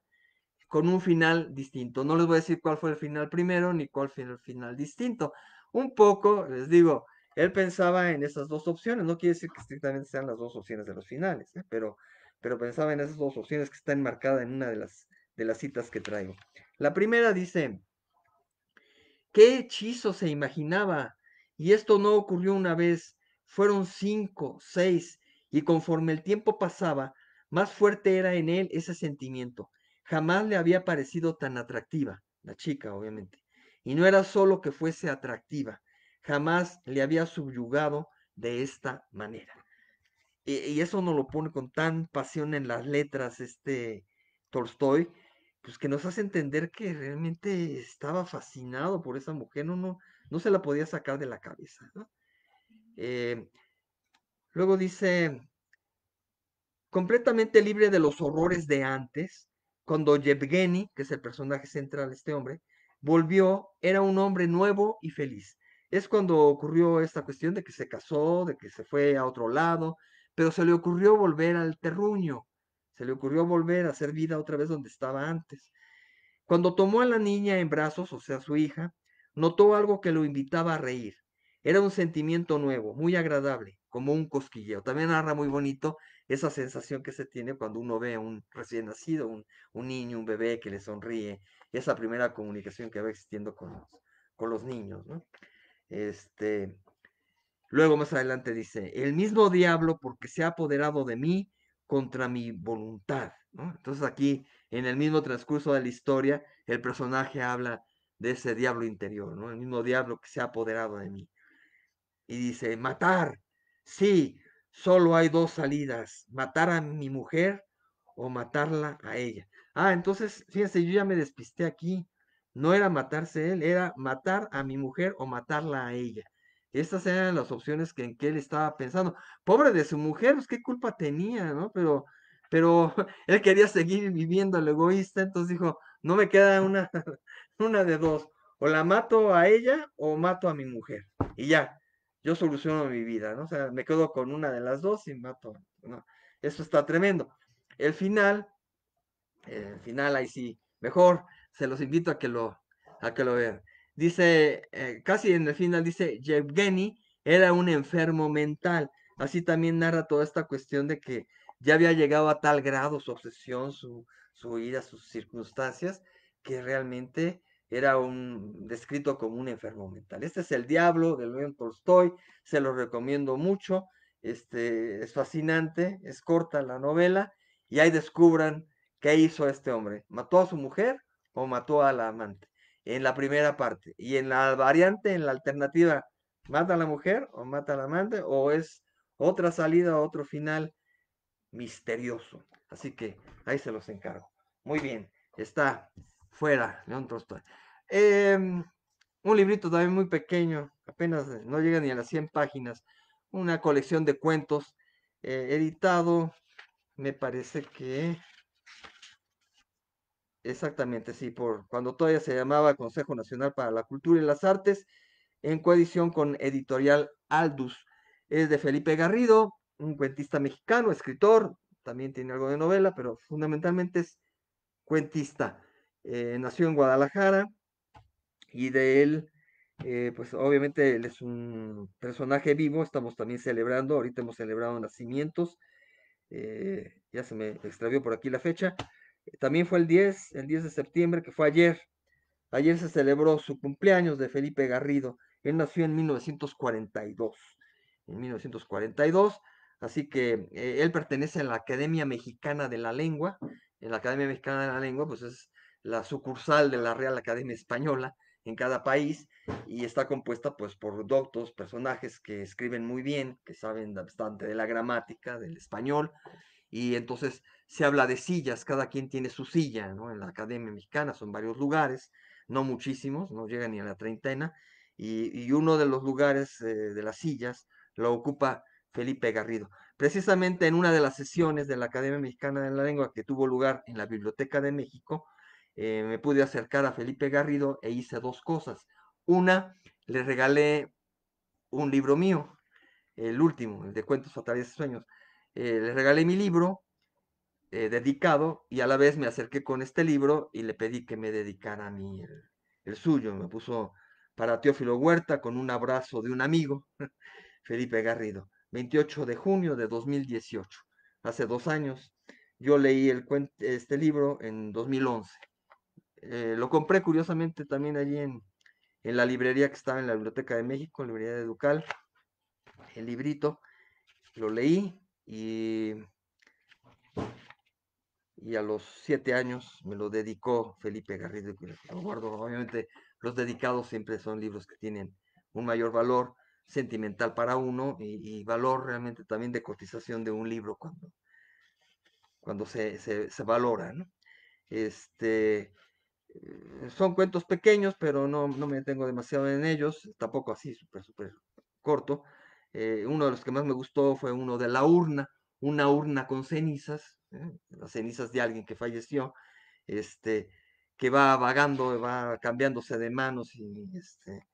con un final distinto. No les voy a decir cuál fue el final primero ni cuál fue el final distinto. Un poco, les digo, él pensaba en esas dos opciones, no quiere decir que estrictamente sean las dos opciones de los finales, ¿eh? pero, pero pensaba en esas dos opciones que está enmarcada en una de las, de las citas que traigo. La primera dice, ¿qué hechizo se imaginaba? Y esto no ocurrió una vez, fueron cinco, seis, y conforme el tiempo pasaba, más fuerte era en él ese sentimiento. Jamás le había parecido tan atractiva, la chica, obviamente y no era solo que fuese atractiva, jamás le había subyugado de esta manera. Eh, y, eso nos lo pone con tan pasión en las letras este Tolstoy, pues que nos hace entender que realmente estaba fascinado por esa mujer, no, no, no se la podía sacar de la cabeza. Eh, luego dice, completamente libre de los horrores de antes, cuando Yevgeny, que es el personaje central, este hombre, volvió, era un hombre nuevo y feliz. Es cuando ocurrió esta cuestión de que se casó, de que se fue a otro lado, pero se le ocurrió volver al terruño, se le ocurrió volver a hacer vida otra vez donde estaba antes. Cuando tomó a la niña en brazos, o sea, su hija, notó algo que lo invitaba a reír. Era un sentimiento nuevo, muy agradable, como un cosquilleo. También narra muy bonito esa sensación que se tiene cuando uno ve a un recién nacido, un, un niño, un bebé que le sonríe, esa primera comunicación que va existiendo con los, con los niños, ¿no? Este, luego más adelante dice, el mismo diablo porque se ha apoderado de mí contra mi voluntad, Entonces aquí, en el mismo transcurso de la historia, el personaje habla de ese diablo interior, ¿no? El mismo diablo que se ha apoderado de mí. Y dice, matar, sí, solo hay dos salidas, matar a mi mujer o matarla a ella. Ah, entonces, fíjense, yo ya me despisté aquí. No era matarse él, era matar a mi mujer o matarla a ella. Estas eran las opciones que, en que él estaba pensando. Pobre de su mujer, pues qué culpa tenía, ¿no? Pero, pero (laughs) él quería seguir viviendo el egoísta, entonces dijo, no me queda una, (laughs) una de dos. O la mato a ella o mato a mi mujer. Y ya, yo soluciono mi vida, ¿no? O sea, me quedo con una de las dos y mato. ¿no? Eso está tremendo. El final el final, ahí sí, mejor se los invito a que lo, a que lo vean. Dice, eh, casi en el final dice, Yevgeny era un enfermo mental. Así también narra toda esta cuestión de que ya había llegado a tal grado su obsesión, su, su ira, sus circunstancias, que realmente era un descrito como un enfermo mental. Este es El Diablo de León Tolstoy, se lo recomiendo mucho. Este, es fascinante, es corta la novela y ahí descubran ¿Qué hizo este hombre? ¿Mató a su mujer o mató a la amante? En la primera parte. Y en la variante, en la alternativa, ¿mata a la mujer o mata a la amante? ¿O es otra salida, otro final misterioso? Así que ahí se los encargo. Muy bien, está fuera León Tolstoy. Em, un librito también muy pequeño, apenas eh, no llega ni a las 100 páginas, una colección de cuentos eh, editado, me parece que Exactamente, sí, por cuando todavía se llamaba Consejo Nacional para la Cultura y las Artes, en coedición con Editorial Aldus. Es de Felipe Garrido, un cuentista mexicano, escritor, también tiene algo de novela, pero fundamentalmente es cuentista. Eh, nació en Guadalajara y de él, eh, pues obviamente él es un personaje vivo, estamos también celebrando, ahorita hemos celebrado nacimientos, eh, ya se me extravió por aquí la fecha, también fue el 10, el 10 de septiembre, que fue ayer. Ayer se celebró su cumpleaños de Felipe Garrido. Él nació en 1942. En 1942. Así que eh, él pertenece a la Academia Mexicana de la Lengua. En la Academia Mexicana de la Lengua, pues es la sucursal de la Real Academia Española en cada país y está compuesta pues por doctos, personajes que escriben muy bien, que saben bastante de la gramática, del español y entonces se habla de sillas, cada quien tiene su silla, En la Academia Mexicana son varios lugares, no muchísimos, no llegan ni a la treintena, y, uno de los lugares eh, de las sillas lo ocupa Felipe Garrido. Precisamente en una de las sesiones de la Academia Mexicana de la Lengua que tuvo lugar en la Biblioteca de México, eh, me pude acercar a Felipe Garrido e hice dos cosas. Una, le regalé un libro mío, el último, el de Cuentos través y Sueños. Eh, le regalé mi libro eh, dedicado y a la vez me acerqué con este libro y le pedí que me dedicara a mí el, suyo. Me puso para Teófilo Huerta con un abrazo de un amigo, (laughs) Felipe Garrido, 28 de junio de 2018, hace dos años. Yo leí el, este libro en 2011. Eh, lo compré curiosamente también allí en, en, la librería que estaba en la Biblioteca de México, en la librería de Educal, el librito, lo leí y, a los siete años me lo dedicó Felipe Garrido y guardo. Obviamente los dedicados siempre son libros que tienen un mayor valor sentimental para uno y, valor realmente también de cotización de un libro cuando, cuando se, se, valora. Este, eh, son cuentos pequeños, pero no, no me detengo demasiado en ellos, tampoco así, súper, súper corto. Eh, uno de los que más me gustó fue uno de la urna, una urna con cenizas, ¿eh? las cenizas de alguien que falleció, este, que va vagando, va cambiándose de manos y este,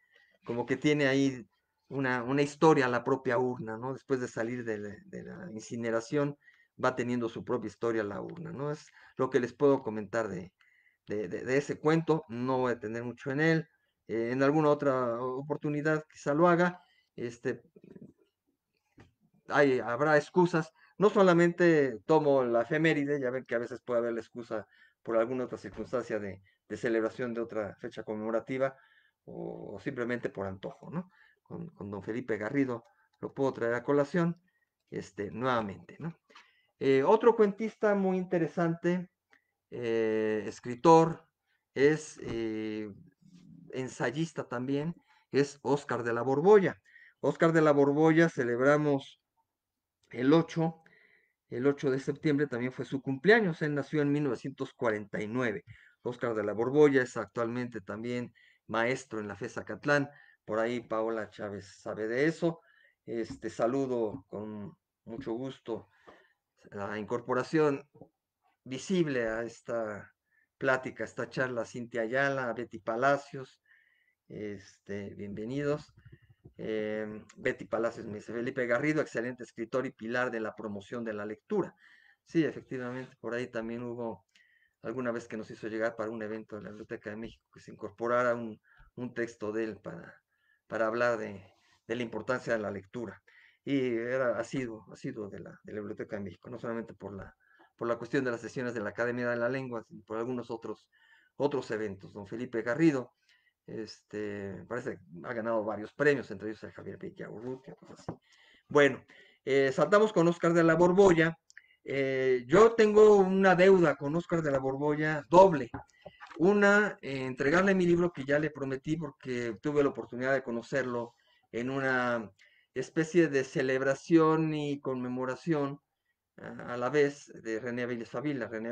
como que tiene ahí una, una historia la propia urna, ¿no? Después de salir de la, incineración, va teniendo su propia historia la urna, ¿no? Es lo que les puedo comentar de, ese cuento, no voy a tener mucho en él. Eh, en alguna otra oportunidad quizá lo haga, este, habrá excusas. No solamente tomo la efeméride, ya ven que a veces puede haber la excusa por alguna otra circunstancia de, celebración de otra fecha conmemorativa o, simplemente por antojo, ¿no? Con, don Felipe Garrido lo puedo traer a colación este, nuevamente, ¿no? Eh, otro cuentista muy interesante, eh, escritor, es eh, ensayista también, es Óscar de la Borbolla. Óscar de la Borbolla celebramos el 8, el 8 de septiembre también fue su cumpleaños, él nació en 1949. Óscar de la Borbolla es actualmente también maestro en la FESA Catlán, por ahí Paola Chávez sabe de eso. Este saludo con mucho gusto la incorporación visible a esta plática, a esta charla, Cintia Ayala, Betty Palacios, este, bienvenidos. Eh, Betty Palacios me dice, Felipe Garrido, excelente escritor y pilar de la promoción de la lectura. Sí, efectivamente, por ahí también hubo alguna vez que nos hizo llegar para un evento de la Biblioteca de México que se incorporara un, texto de él para, hablar de, la importancia de la lectura. Y era, ha sido, ha sido de la, Biblioteca de México, no solamente por la, cuestión de las sesiones de la Academia de la Lengua, sino por algunos otros, otros eventos. Don Felipe Garrido, este, parece que ha ganado varios premios, entre ellos el Javier Urrutia, así. Bueno, eh, saltamos con Oscar de la Borbolla. Eh, yo tengo una deuda con Oscar de la Borbolla doble. Una, eh, entregarle mi libro que ya le prometí porque tuve la oportunidad de conocerlo en una especie de celebración y conmemoración ah, a la vez de René Aviles Favila. René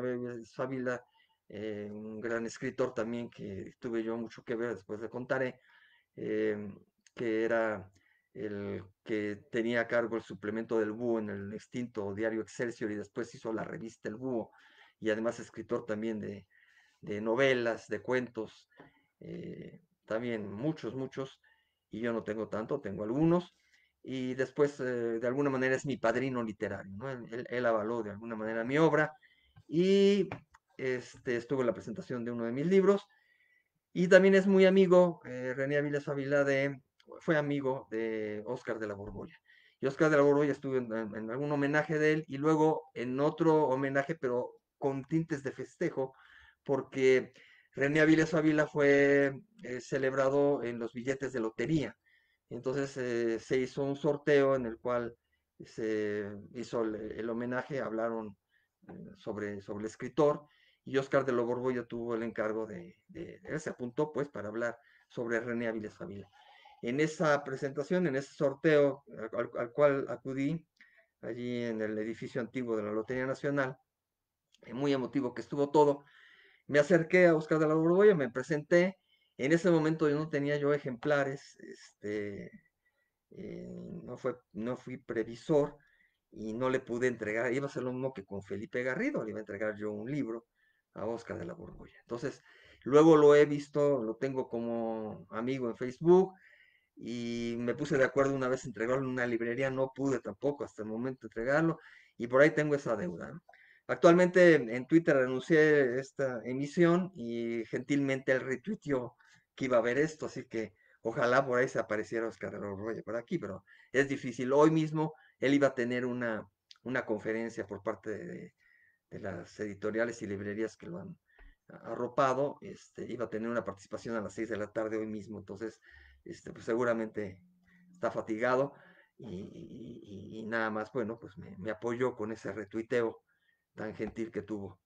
eh, un gran escritor también que tuve yo mucho que ver, después le contaré, em, que era el que tenía a cargo el suplemento del búho en el extinto diario Excelsior y después hizo la revista El Búho y además escritor también de, novelas, de cuentos, eh, también muchos, muchos, y yo no tengo tanto, tengo algunos, y después eh, de alguna manera es mi padrino literario, él avaló de alguna manera mi obra y este, estuvo en la presentación de uno de mis libros. Y también es muy amigo, eh, René Aviles Ávila, de, fue amigo de Oscar de la Borbolla Y Oscar de la Borbolla estuvo en, algún homenaje de él y luego en otro homenaje, pero con tintes de festejo, porque René Aviles Ávila fue eh, celebrado en los billetes de lotería. Entonces eh, se hizo un sorteo en el cual se hizo el, homenaje, hablaron sobre, sobre el escritor y Oscar de la ya tuvo el encargo de, él se apuntó pues para hablar sobre René Áviles Familia. En esa presentación, en ese sorteo al, cual acudí, allí en el edificio antiguo de la Lotería Nacional, eh, muy emotivo que estuvo todo, me acerqué a Oscar de la Borgoya, me presenté, en ese momento yo no tenía yo ejemplares, este, eh, no, fue, no fui previsor, y no le pude entregar, iba a ser lo mismo que con Felipe Garrido, le iba a entregar yo un libro, a Oscar de la Borbolla. Entonces, luego lo he visto, lo tengo como amigo en Facebook y me puse de acuerdo una vez entregarlo en una librería, no pude tampoco hasta el momento entregarlo y por ahí tengo esa deuda. Actualmente en Twitter anuncié esta emisión y gentilmente el retuiteó que iba a ver esto, así que ojalá por ahí se apareciera Oscar de la Borbolla por aquí, pero es difícil. Hoy mismo él iba a tener una conferencia por parte de de las editoriales y librerías que lo han arropado, este, iba a tener una participación a las 6 de la tarde hoy mismo, entonces este, pues seguramente está fatigado y, nada más, bueno, pues me, apoyó con ese retuiteo tan gentil que tuvo,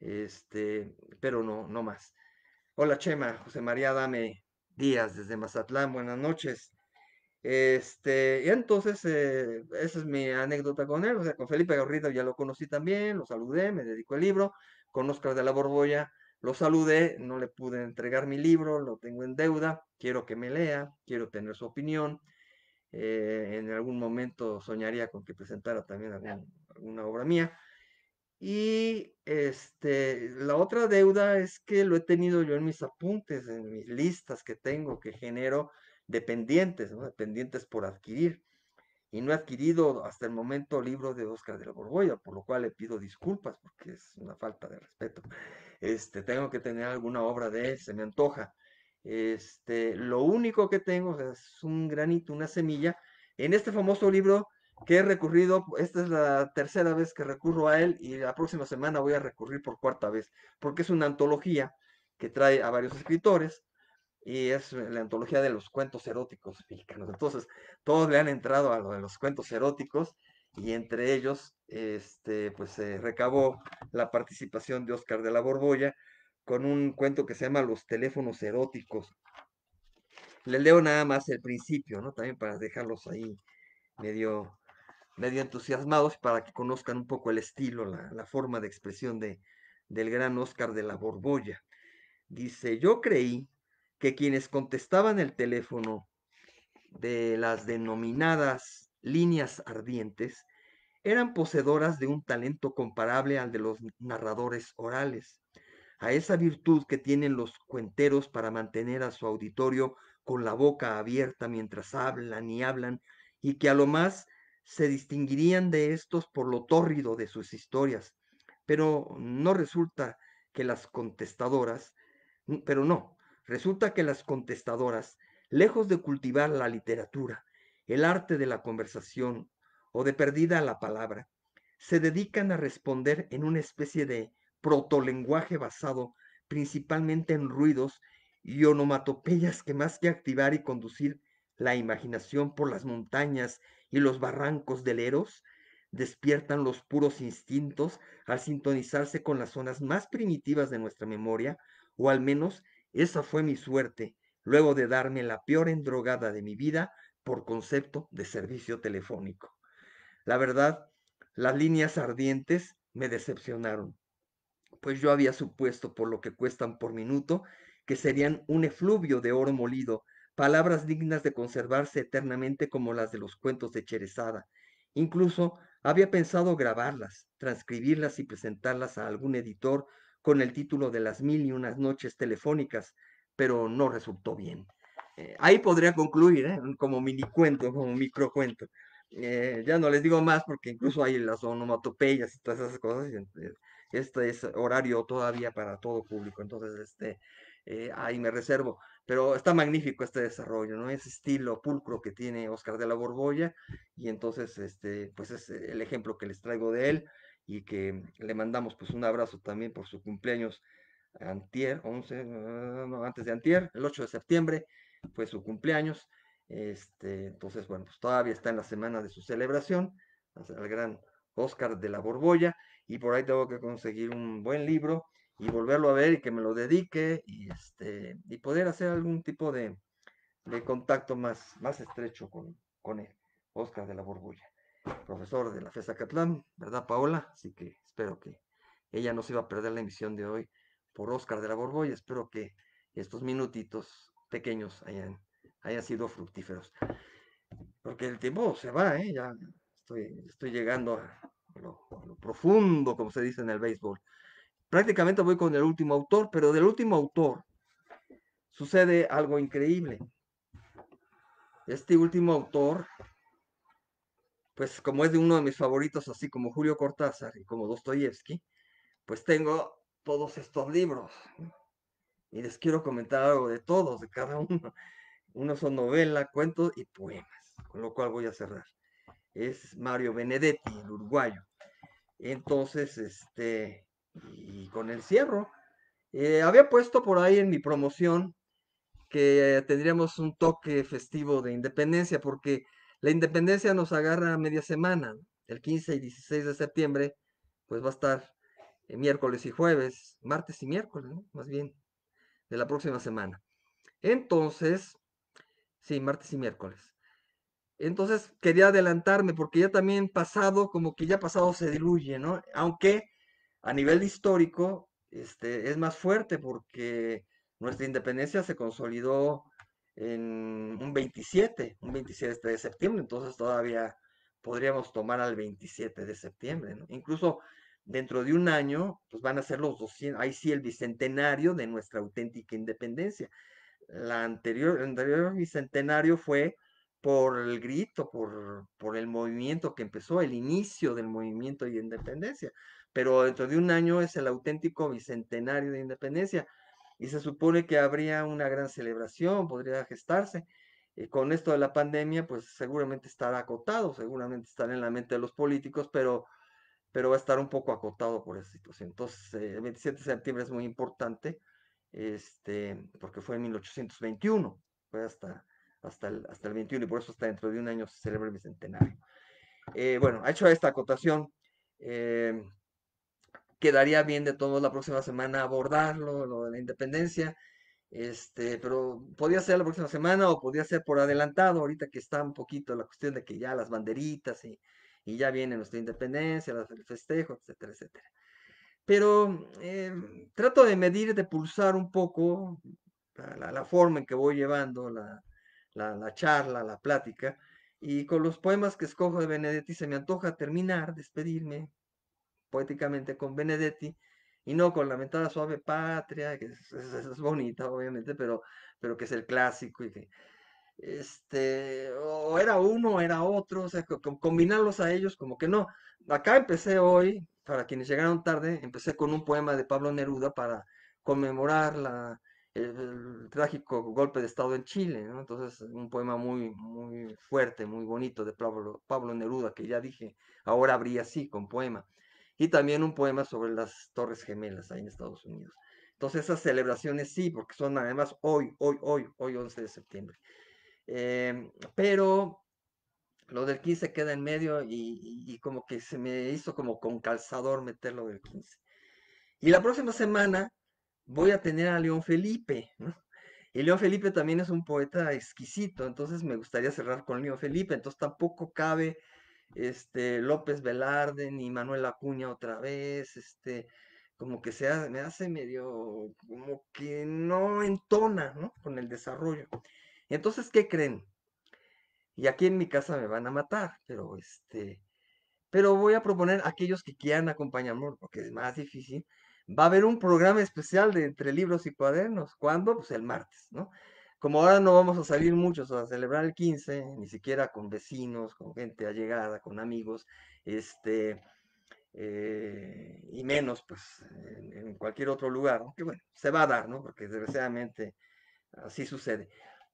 este, pero no, no más. Hola Chema, José María Dame Díaz desde Mazatlán, buenas noches. Este, y entonces, eh, esa es mi anécdota con él. O sea, con Felipe Garrido ya lo conocí también, lo saludé, me dedico el libro. Con de la Borboya lo saludé, no le pude entregar mi libro, lo tengo en deuda. Quiero que me lea, quiero tener su opinión. Eh, en algún momento soñaría con que presentara también alguna obra mía. Y este, la otra deuda es que lo he tenido yo en mis apuntes, en mis listas que tengo, que genero dependientes, dependientes por adquirir. Y no he adquirido hasta el momento libro de Oscar de la Borgoya, por lo cual le pido disculpas, porque es una falta de respeto. Este, tengo que tener alguna obra de él, se me antoja. Este, lo único que tengo es un granito, una semilla. En este famoso libro que he recurrido, esta es la tercera vez que recurro a él y la próxima semana voy a recurrir por cuarta vez, porque es una antología que trae a varios escritores y es la antología de los cuentos eróticos mexicanos. Entonces, todos le han entrado a lo de los cuentos eróticos y entre ellos, este, pues se recabó la participación de Oscar de la Borbolla con un cuento que se llama Los teléfonos eróticos. Le leo nada más el principio, ¿no? También para dejarlos ahí medio, medio entusiasmados para que conozcan un poco el estilo, la, forma de expresión de, del gran Oscar de la Borbolla. Dice, yo creí que quienes contestaban el teléfono de las denominadas líneas ardientes eran poseedoras de un talento comparable al de los narradores orales, a esa virtud que tienen los cuenteros para mantener a su auditorio con la boca abierta mientras hablan y hablan, y que a lo más se distinguirían de estos por lo tórrido de sus historias. Pero no resulta que las contestadoras, pero no, Resulta que las contestadoras, lejos de cultivar la literatura, el arte de la conversación o de perdida la palabra, se dedican a responder en una especie de protolenguaje basado principalmente en ruidos y onomatopeyas que más que activar y conducir la imaginación por las montañas y los barrancos del Eros, despiertan los puros instintos al sintonizarse con las zonas más primitivas de nuestra memoria, o al menos esa fue mi suerte luego de darme la peor endrogada de mi vida por concepto de servicio telefónico. La verdad, las líneas ardientes me decepcionaron, pues yo había supuesto por lo que cuestan por minuto que serían un efluvio de oro molido, palabras dignas de conservarse eternamente como las de los cuentos de Cherezada. Incluso había pensado grabarlas, transcribirlas y presentarlas a algún editor con el título de Las Mil y Unas Noches Telefónicas, pero no resultó bien. Eh, ahí podría concluir, ¿eh? como mini cuento, como microcuento. cuento. Eh, ya no les digo más porque incluso hay las onomatopeyas y todas esas cosas. Este es horario todavía para todo público, entonces este, ahí me reservo. Pero está magnífico este desarrollo, ¿no? Ese estilo pulcro que tiene Oscar de la Borbolla y entonces este, pues es el ejemplo que les traigo de él y que le mandamos pues un abrazo también por su cumpleaños antier, 11, no, antes de antier, el 8 de septiembre fue su cumpleaños, este, entonces bueno, pues todavía está en la semana de su celebración, al gran Oscar de la Borbolla, y por ahí tengo que conseguir un buen libro y volverlo a ver y que me lo dedique y, este, y poder hacer algún tipo de, de contacto más, más estrecho con, con él, Oscar de la Borbolla profesor de la Festa Catlán, ¿verdad, Paola? Así que espero que ella no se iba a perder la emisión de hoy por Oscar de la y Espero que estos minutitos pequeños hayan, hayan sido fructíferos. Porque el tiempo se va, ¿eh? Ya estoy, estoy llegando lo, a lo profundo, como se dice en el béisbol. Prácticamente voy con el último autor, pero del último autor sucede algo increíble. Este último autor pues como es de uno de mis favoritos, así como Julio Cortázar y como Dostoyevsky, pues tengo todos estos libros. Y les quiero comentar algo de todos, de cada uno. (laughs) Uno son novela, cuentos y poemas, con lo cual voy a cerrar. Es Mario Benedetti, el uruguayo. Entonces, este, y con el cierro, eh, había puesto por ahí en mi promoción que tendríamos un toque festivo de independencia, porque la independencia nos agarra media semana, el 15 y 16 de septiembre, pues va a estar eh, miércoles y jueves, martes y miércoles, más bien, de la próxima semana. Entonces, sí, martes y miércoles. Entonces quería adelantarme porque ya también pasado, como que ya pasado se diluye, ¿no? Aunque a nivel histórico este, es más fuerte porque nuestra independencia se consolidó en un 27, un 27 de septiembre, entonces todavía podríamos tomar al 27 de septiembre, Incluso dentro de un año, pues van a ser los 200, ahí sí el bicentenario de nuestra auténtica independencia. La anterior, el anterior bicentenario fue por el grito, por, por el movimiento que empezó, el inicio del movimiento de independencia, pero dentro de un año es el auténtico bicentenario de independencia y se supone que habría una gran celebración, podría gestarse. Eh, con esto de la pandemia, pues seguramente estará acotado, seguramente estará en la mente de los políticos, pero, pero va a estar un poco acotado por esa situación. Entonces, eh, el 27 de septiembre es muy importante, este, porque fue en 1821, fue hasta, hasta, el, hasta el 21 y por eso hasta dentro de un año se celebra el bicentenario. Eh, bueno, ha hecho esta acotación quedaría bien de todos la próxima semana abordarlo, lo de la independencia. Este, pero podía ser la próxima semana o podía ser por adelantado, ahorita que está un poquito la cuestión de que ya las banderitas y, ya viene nuestra independencia, el festejo, etcétera, etcétera. Pero eh, trato de medir, de pulsar un poco la, forma en que voy llevando la, la, charla, la plática, y con los poemas que escojo de Benedetti se me antoja terminar, despedirme, poéticamente con Benedetti, y no con Lamentada Suave Patria, que es, bonita, obviamente, pero, pero que es el clásico y que. Este, o era uno, o era otro, o sea, combinarlos a ellos como que no. Acá empecé hoy, para quienes llegaron tarde, empecé con un poema de Pablo Neruda para conmemorar la, el, trágico golpe de Estado en Chile, Entonces, un poema muy, muy fuerte, muy bonito de Pablo, Pablo Neruda, que ya dije, ahora habría así con poema y también un poema sobre las Torres Gemelas ahí en Estados Unidos. Entonces esas celebraciones sí, porque son además hoy, hoy, hoy, hoy 11 de septiembre. Em, pero lo del 15 queda en medio y, como que se me hizo como con calzador meter lo del 15. Y la próxima semana voy a tener a León Felipe, Y León Felipe también es un poeta exquisito, entonces me gustaría cerrar con León Felipe, entonces tampoco cabe este, López Velarde, y Manuel Acuña otra vez, este, como que se me hace medio, como que no entona, ¿no? Con el desarrollo. entonces, ¿qué creen? Y aquí en mi casa me van a matar, pero este, pero voy a proponer a aquellos que quieran acompañarme, porque es más difícil. Va a haber un programa especial de entre libros y cuadernos. ¿Cuándo? Pues el martes, ¿no? como ahora no vamos a salir muchos a celebrar el 15, ni siquiera con vecinos, con gente allegada, con amigos, este, eh, y menos pues en, cualquier otro lugar, que bueno, se va a dar, ¿no? Porque desgraciadamente así sucede.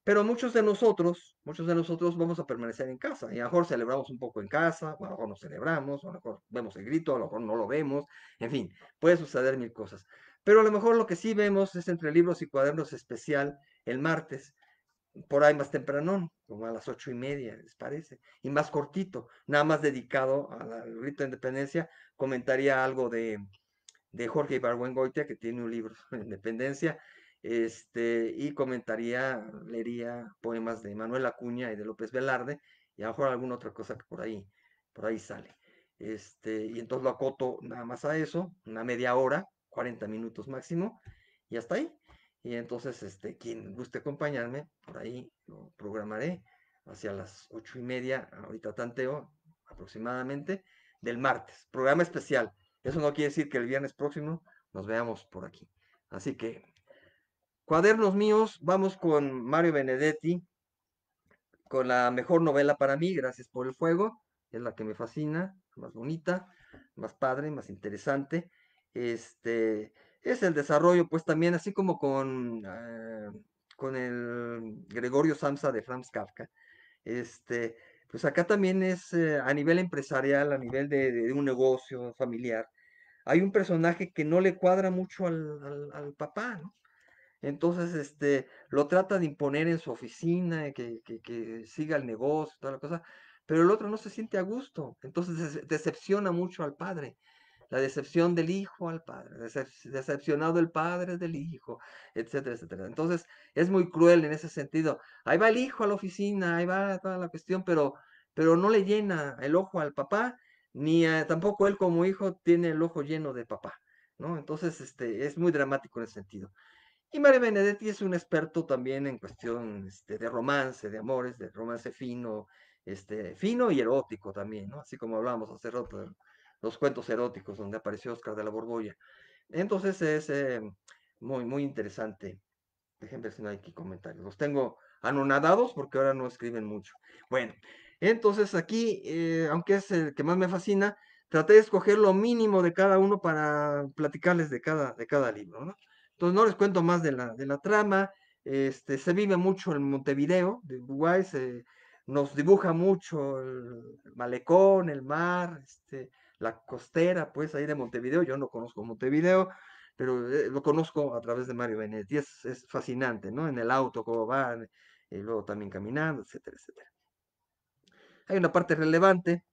Pero muchos de nosotros, muchos de nosotros vamos a permanecer en casa. Y a lo mejor celebramos un poco en casa, o a lo mejor no celebramos, o a lo mejor vemos el grito, a lo mejor no lo vemos, en fin, puede suceder mil cosas. Pero a lo mejor lo que sí vemos es entre libros y cuadernos especial el martes, por ahí más temprano, como a las ocho y media, les parece, y más cortito, nada más dedicado al rito de independencia, comentaría algo de, de Jorge Goitia, que tiene un libro sobre (laughs) independencia, este, y comentaría, leería poemas de Manuel Acuña y de López Velarde, y a lo mejor alguna otra cosa que por ahí, por ahí sale. Este, y entonces lo acoto nada más a eso, una media hora, cuarenta minutos máximo, y hasta ahí. Y entonces, este, quien guste acompañarme, por ahí lo programaré hacia las ocho y media, ahorita tanteo aproximadamente, del martes. Programa especial. Eso no quiere decir que el viernes próximo nos veamos por aquí. Así que, cuadernos míos, vamos con Mario Benedetti, con la mejor novela para mí, Gracias por el Fuego, es la que me fascina, más bonita, más padre, más interesante. Este, es el desarrollo, pues también así como con, eh, con el Gregorio Samsa de Franz Kafka, este, pues acá también es eh, a nivel empresarial, a nivel de, un negocio familiar, hay un personaje que no le cuadra mucho al, papá, ¿no? Entonces, este, lo trata de imponer en su oficina, que, que, que, siga el negocio, toda la cosa, pero el otro no se siente a gusto, entonces decepciona mucho al padre la decepción del hijo al padre, decepcionado el padre del hijo, etcétera, etcétera. Entonces, es muy cruel en ese sentido. Ahí va el hijo a la oficina, ahí va toda la cuestión, pero, pero no le llena el ojo al papá, ni tampoco él como hijo tiene el ojo lleno de papá, ¿no? Entonces, este, es muy dramático en ese sentido. Y María Benedetti es un experto también en cuestión este, de romance, de amores, de romance fino, este, fino y erótico también, ¿no? Así como hablábamos hace rato los cuentos eróticos, donde apareció Oscar de la Borgoya. Entonces es eh, muy, muy interesante. Déjenme ver si no hay aquí comentarios. Los tengo anonadados porque ahora no escriben mucho. Bueno, entonces aquí, eh, aunque es el que más me fascina, traté de escoger lo mínimo de cada uno para platicarles de cada, de cada libro, ¿no? Entonces no les cuento más de la, de la trama. Este, se vive mucho en Montevideo, de Uruguay, se, nos dibuja mucho el malecón, el mar, este, la costera, pues ahí de Montevideo, yo no conozco Montevideo, pero eh, lo conozco a través de Mario Benedetti, es, es fascinante, ¿no? En el auto, cómo van, y eh, luego también caminando, etcétera, etcétera. Hay una parte relevante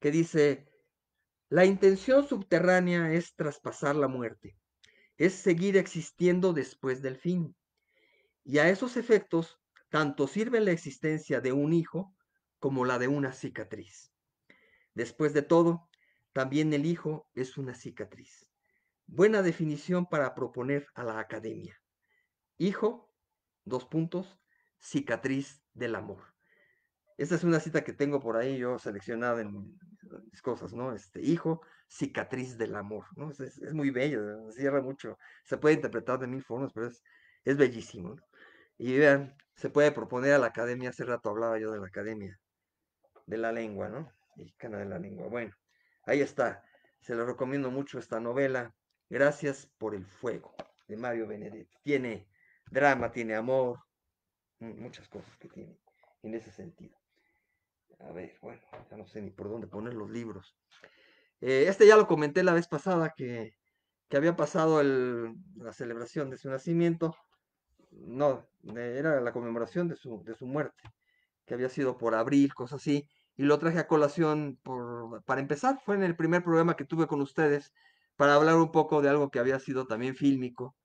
que dice, la intención subterránea es traspasar la muerte, es seguir existiendo después del fin. Y a esos efectos, tanto sirve la existencia de un hijo como la de una cicatriz. Después de todo, también el hijo es una cicatriz. Buena definición para proponer a la academia. Hijo, dos puntos, cicatriz del amor. Esta es una cita que tengo por ahí yo seleccionada en mis cosas, ¿no? Este hijo, cicatriz del amor, ¿no? Es, muy bello, cierra mucho. Se puede interpretar de mil formas, pero es, es bellísimo. ¿no? Y vean, se puede proponer a la academia, hace rato hablaba yo de la academia, de la lengua, ¿no? Mexicana de la lengua. Bueno, Ahí está. Se lo recomiendo mucho esta novela. Gracias por el fuego de Mario Benedetti. Tiene drama, tiene amor, muchas cosas que tiene en ese sentido. A ver, bueno, ya no sé ni por dónde poner los libros. Eh, este ya lo comenté la vez pasada que, había pasado la celebración de su nacimiento. No, eh, era la conmemoración de su, de su muerte, que había sido por abril, cosas así. Y lo traje a colación por para empezar, fue en el primer programa que tuve con ustedes para hablar un poco de algo que había sido también fílmico,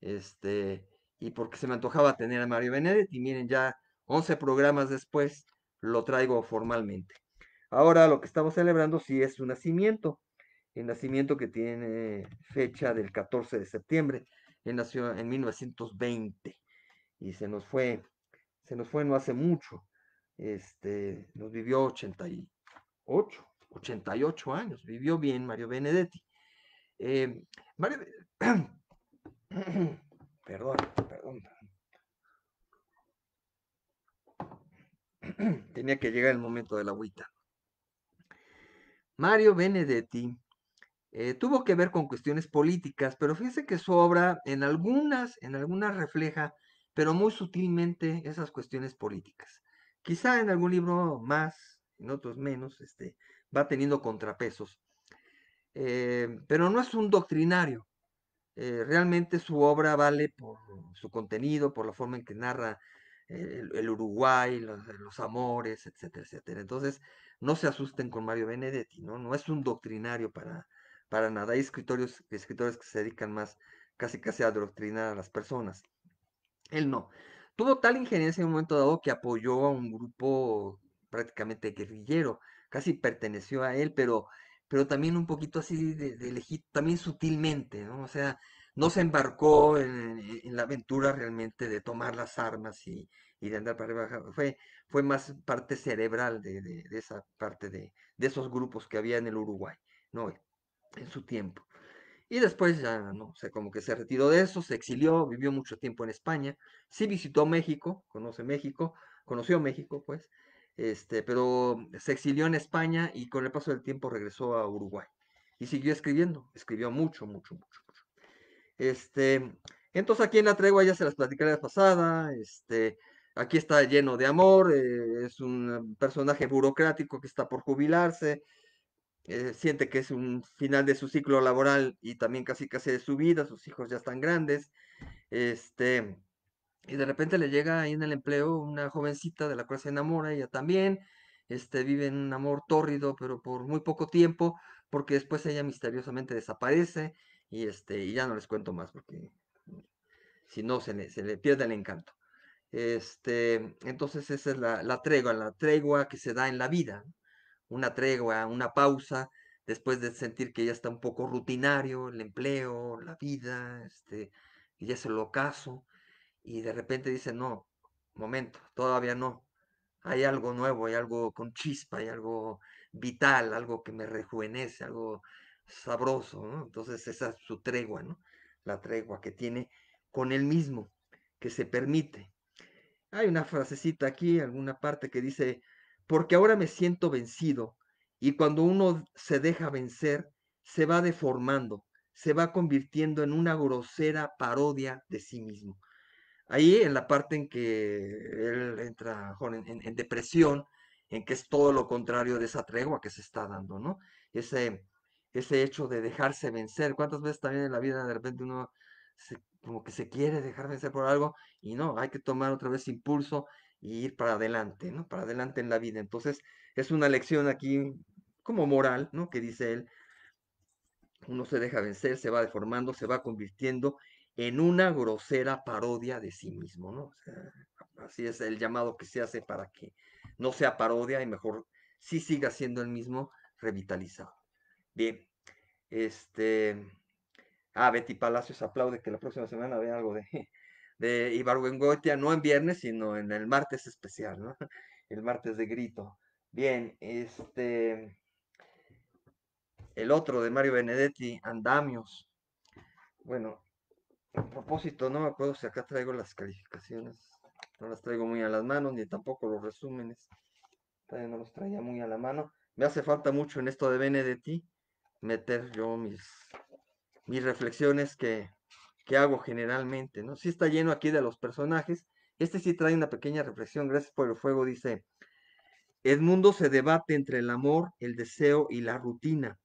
este, y porque se me antojaba tener a Mario Benedetti, y miren, ya 11 programas después lo traigo formalmente. Ahora lo que estamos celebrando sí es su nacimiento, el nacimiento que tiene fecha del 14 de septiembre, él nació en 1920 y se nos fue, se nos fue no hace mucho, este, nos vivió 88, 88 años, vivió bien Mario Benedetti. Eh, Mario, (clears throat) perdón, perdón. (clears throat) Tenía que llegar el momento de la agüita. Mario Benedetti eh, tuvo que ver con cuestiones políticas, pero fíjense que su obra en algunas, en algunas refleja, pero muy sutilmente, esas cuestiones políticas. Quizá en algún libro más, en otros menos, este, va teniendo contrapesos. Eh, pero no es un doctrinario. Eh, realmente su obra vale por su contenido, por la forma en que narra eh, el, Uruguay, los, amores, etcétera, etcétera. Entonces, no se asusten con Mario Benedetti, ¿no? No es un doctrinario para, para nada. Hay escritores, escritores que se dedican más casi casi a adoctrinar a las personas. Él no. Tuvo tal injerencia en un momento dado que apoyó a un grupo prácticamente guerrillero, casi perteneció a él, pero, pero también un poquito así de, también sutilmente, ¿no? O sea, no se embarcó en, la aventura realmente de tomar las armas y, de andar para arriba. Fue, fue más parte cerebral de, esa parte de, de, esos grupos que había en el Uruguay, ¿no? En su tiempo. Y después ya, ¿no? O sea, como que se retiró de eso, se exilió, vivió mucho tiempo en España, sí visitó México, conoce México, conoció México, pues, este, pero se exilió en España y con el paso del tiempo regresó a Uruguay. Y siguió escribiendo, escribió mucho, mucho, mucho, mucho. Este, entonces aquí en la tregua ya se las platicaré la pasada, este, aquí está lleno de amor, eh, es un personaje burocrático que está por jubilarse, eh, siente que es un final de su ciclo laboral y también casi casi de su vida, sus hijos ya están grandes, este, y de repente le llega ahí en el empleo una jovencita de la cual se enamora, ella también, este, vive en un amor tórrido, pero por muy poco tiempo, porque después ella misteriosamente desaparece y, este, y ya no les cuento más, porque mm, si no se le, pierde el encanto. Este, entonces esa es la, la tregua, la tregua que se da en la vida, una tregua, una pausa, después de sentir que ya está un poco rutinario el empleo, la vida, este, que ya es el ocaso, y de repente dice, no, momento, todavía no. Hay algo nuevo, hay algo con chispa, hay algo vital, algo que me rejuvenece, algo sabroso, ¿no? Entonces esa es su tregua, ¿no? La tregua que tiene con él mismo, que se permite. Hay una frasecita aquí, alguna parte que dice, porque ahora me siento vencido y cuando uno se deja vencer, se va deformando, se va convirtiendo en una grosera parodia de sí mismo. Ahí en la parte en que él entra en, en, depresión, en que es todo lo contrario de esa tregua que se está dando, ¿no? Ese, ese hecho de dejarse vencer. ¿Cuántas veces también en la vida de repente uno como que se quiere dejar vencer por algo y no, hay que tomar otra vez impulso y ir para adelante, ¿no? Para adelante en la vida. Entonces, es una lección aquí como moral, ¿no? Que dice él, uno se deja vencer, se va deformando, se va convirtiendo en una grosera parodia de sí mismo, ¿no? así es el llamado que se hace para que no sea parodia y mejor sí siga siendo el mismo revitalizado. Bien, este... Ah, Betty Palacios aplaude que la próxima semana vea algo de, de Goetia, no en viernes, sino en el martes especial, ¿no? (laughs) El martes de grito. Bien, este... El otro de Mario Benedetti, Andamios. Bueno, a propósito, no me acuerdo si acá traigo las calificaciones. No las traigo muy a las manos, ni tampoco los resúmenes. no los traía muy a la mano. Me hace falta mucho en esto de Benedetti meter yo mis, mis reflexiones que, que hago generalmente. ¿no? Sí está lleno aquí de los personajes. Este sí trae una pequeña reflexión. Gracias por el fuego, dice. Edmundo se debate entre el amor, el deseo y la rutina,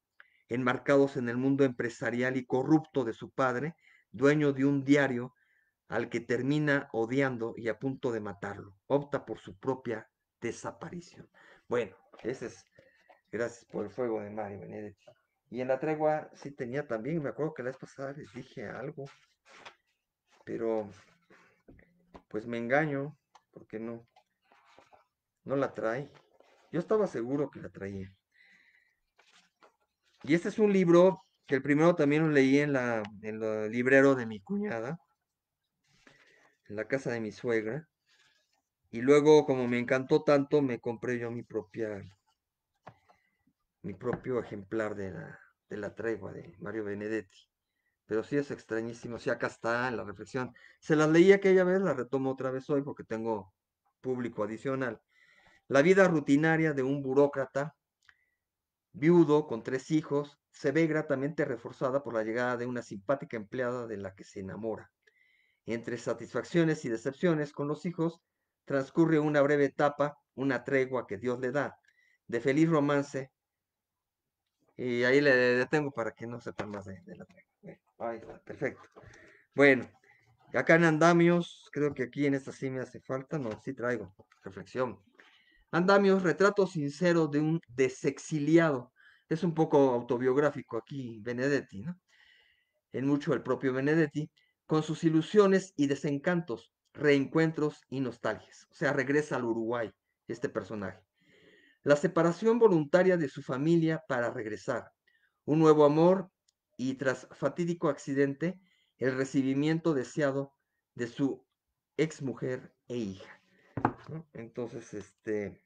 enmarcados en el mundo empresarial y corrupto de su padre, dueño de un diario al que termina odiando y a punto de matarlo. Opta por su propia desaparición. Bueno, ese es Gracias por el fuego de Mario Benedetti. Y en la tregua sí tenía también, me acuerdo que la vez pasada les dije algo, pero pues me engaño porque no, no la trae. Yo estaba seguro que la traía. Y este es un libro que el primero también lo leí en, la, en el librero de mi cuñada, en la casa de mi suegra. Y luego, como me encantó tanto, me compré yo mi propia, mi propio ejemplar de la, de la tregua de Mario Benedetti. Pero sí es extrañísimo. Sí, acá está en la reflexión. Se las leí aquella vez, la retomo otra vez hoy porque tengo público adicional. La vida rutinaria de un burócrata viudo con tres hijos se ve gratamente reforzada por la llegada de una simpática empleada de la que se enamora. Entre satisfacciones y decepciones con los hijos, transcurre una breve etapa, una tregua que Dios le da, de feliz romance. Y ahí le detengo para que no sepan más de, la tregua. Ahí está, perfecto. Bueno, acá en andamios, creo que aquí en esta sí me hace falta, no, sí traigo, reflexión. Andamios, retrato sincero de un desexiliado es un poco autobiográfico aquí Benedetti, ¿no? en mucho el propio Benedetti, con sus ilusiones y desencantos, reencuentros y nostalgias. O sea, regresa al Uruguay este personaje. La separación voluntaria de su familia para regresar, un nuevo amor y tras fatídico accidente, el recibimiento deseado de su exmujer e hija. Entonces, este,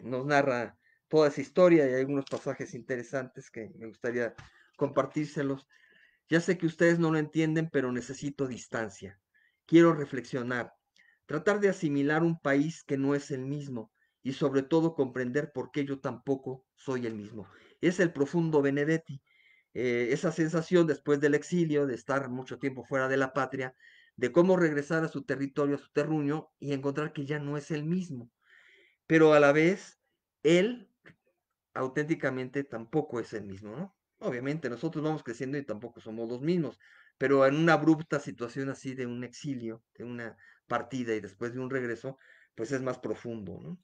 nos narra toda esa historia y algunos pasajes interesantes que me gustaría compartírselos. Ya sé que ustedes no lo entienden, pero necesito distancia. Quiero reflexionar, tratar de asimilar un país que no es el mismo y sobre todo comprender por qué yo tampoco soy el mismo. Es el profundo Benedetti, eh, esa sensación después del exilio, de estar mucho tiempo fuera de la patria, de cómo regresar a su territorio, a su terruño y encontrar que ya no es el mismo. Pero a la vez, él auténticamente tampoco es el mismo, ¿no? Obviamente nosotros vamos creciendo y tampoco somos los mismos, pero en una abrupta situación así de un exilio, de una partida y después de un regreso, pues es más profundo, ¿no?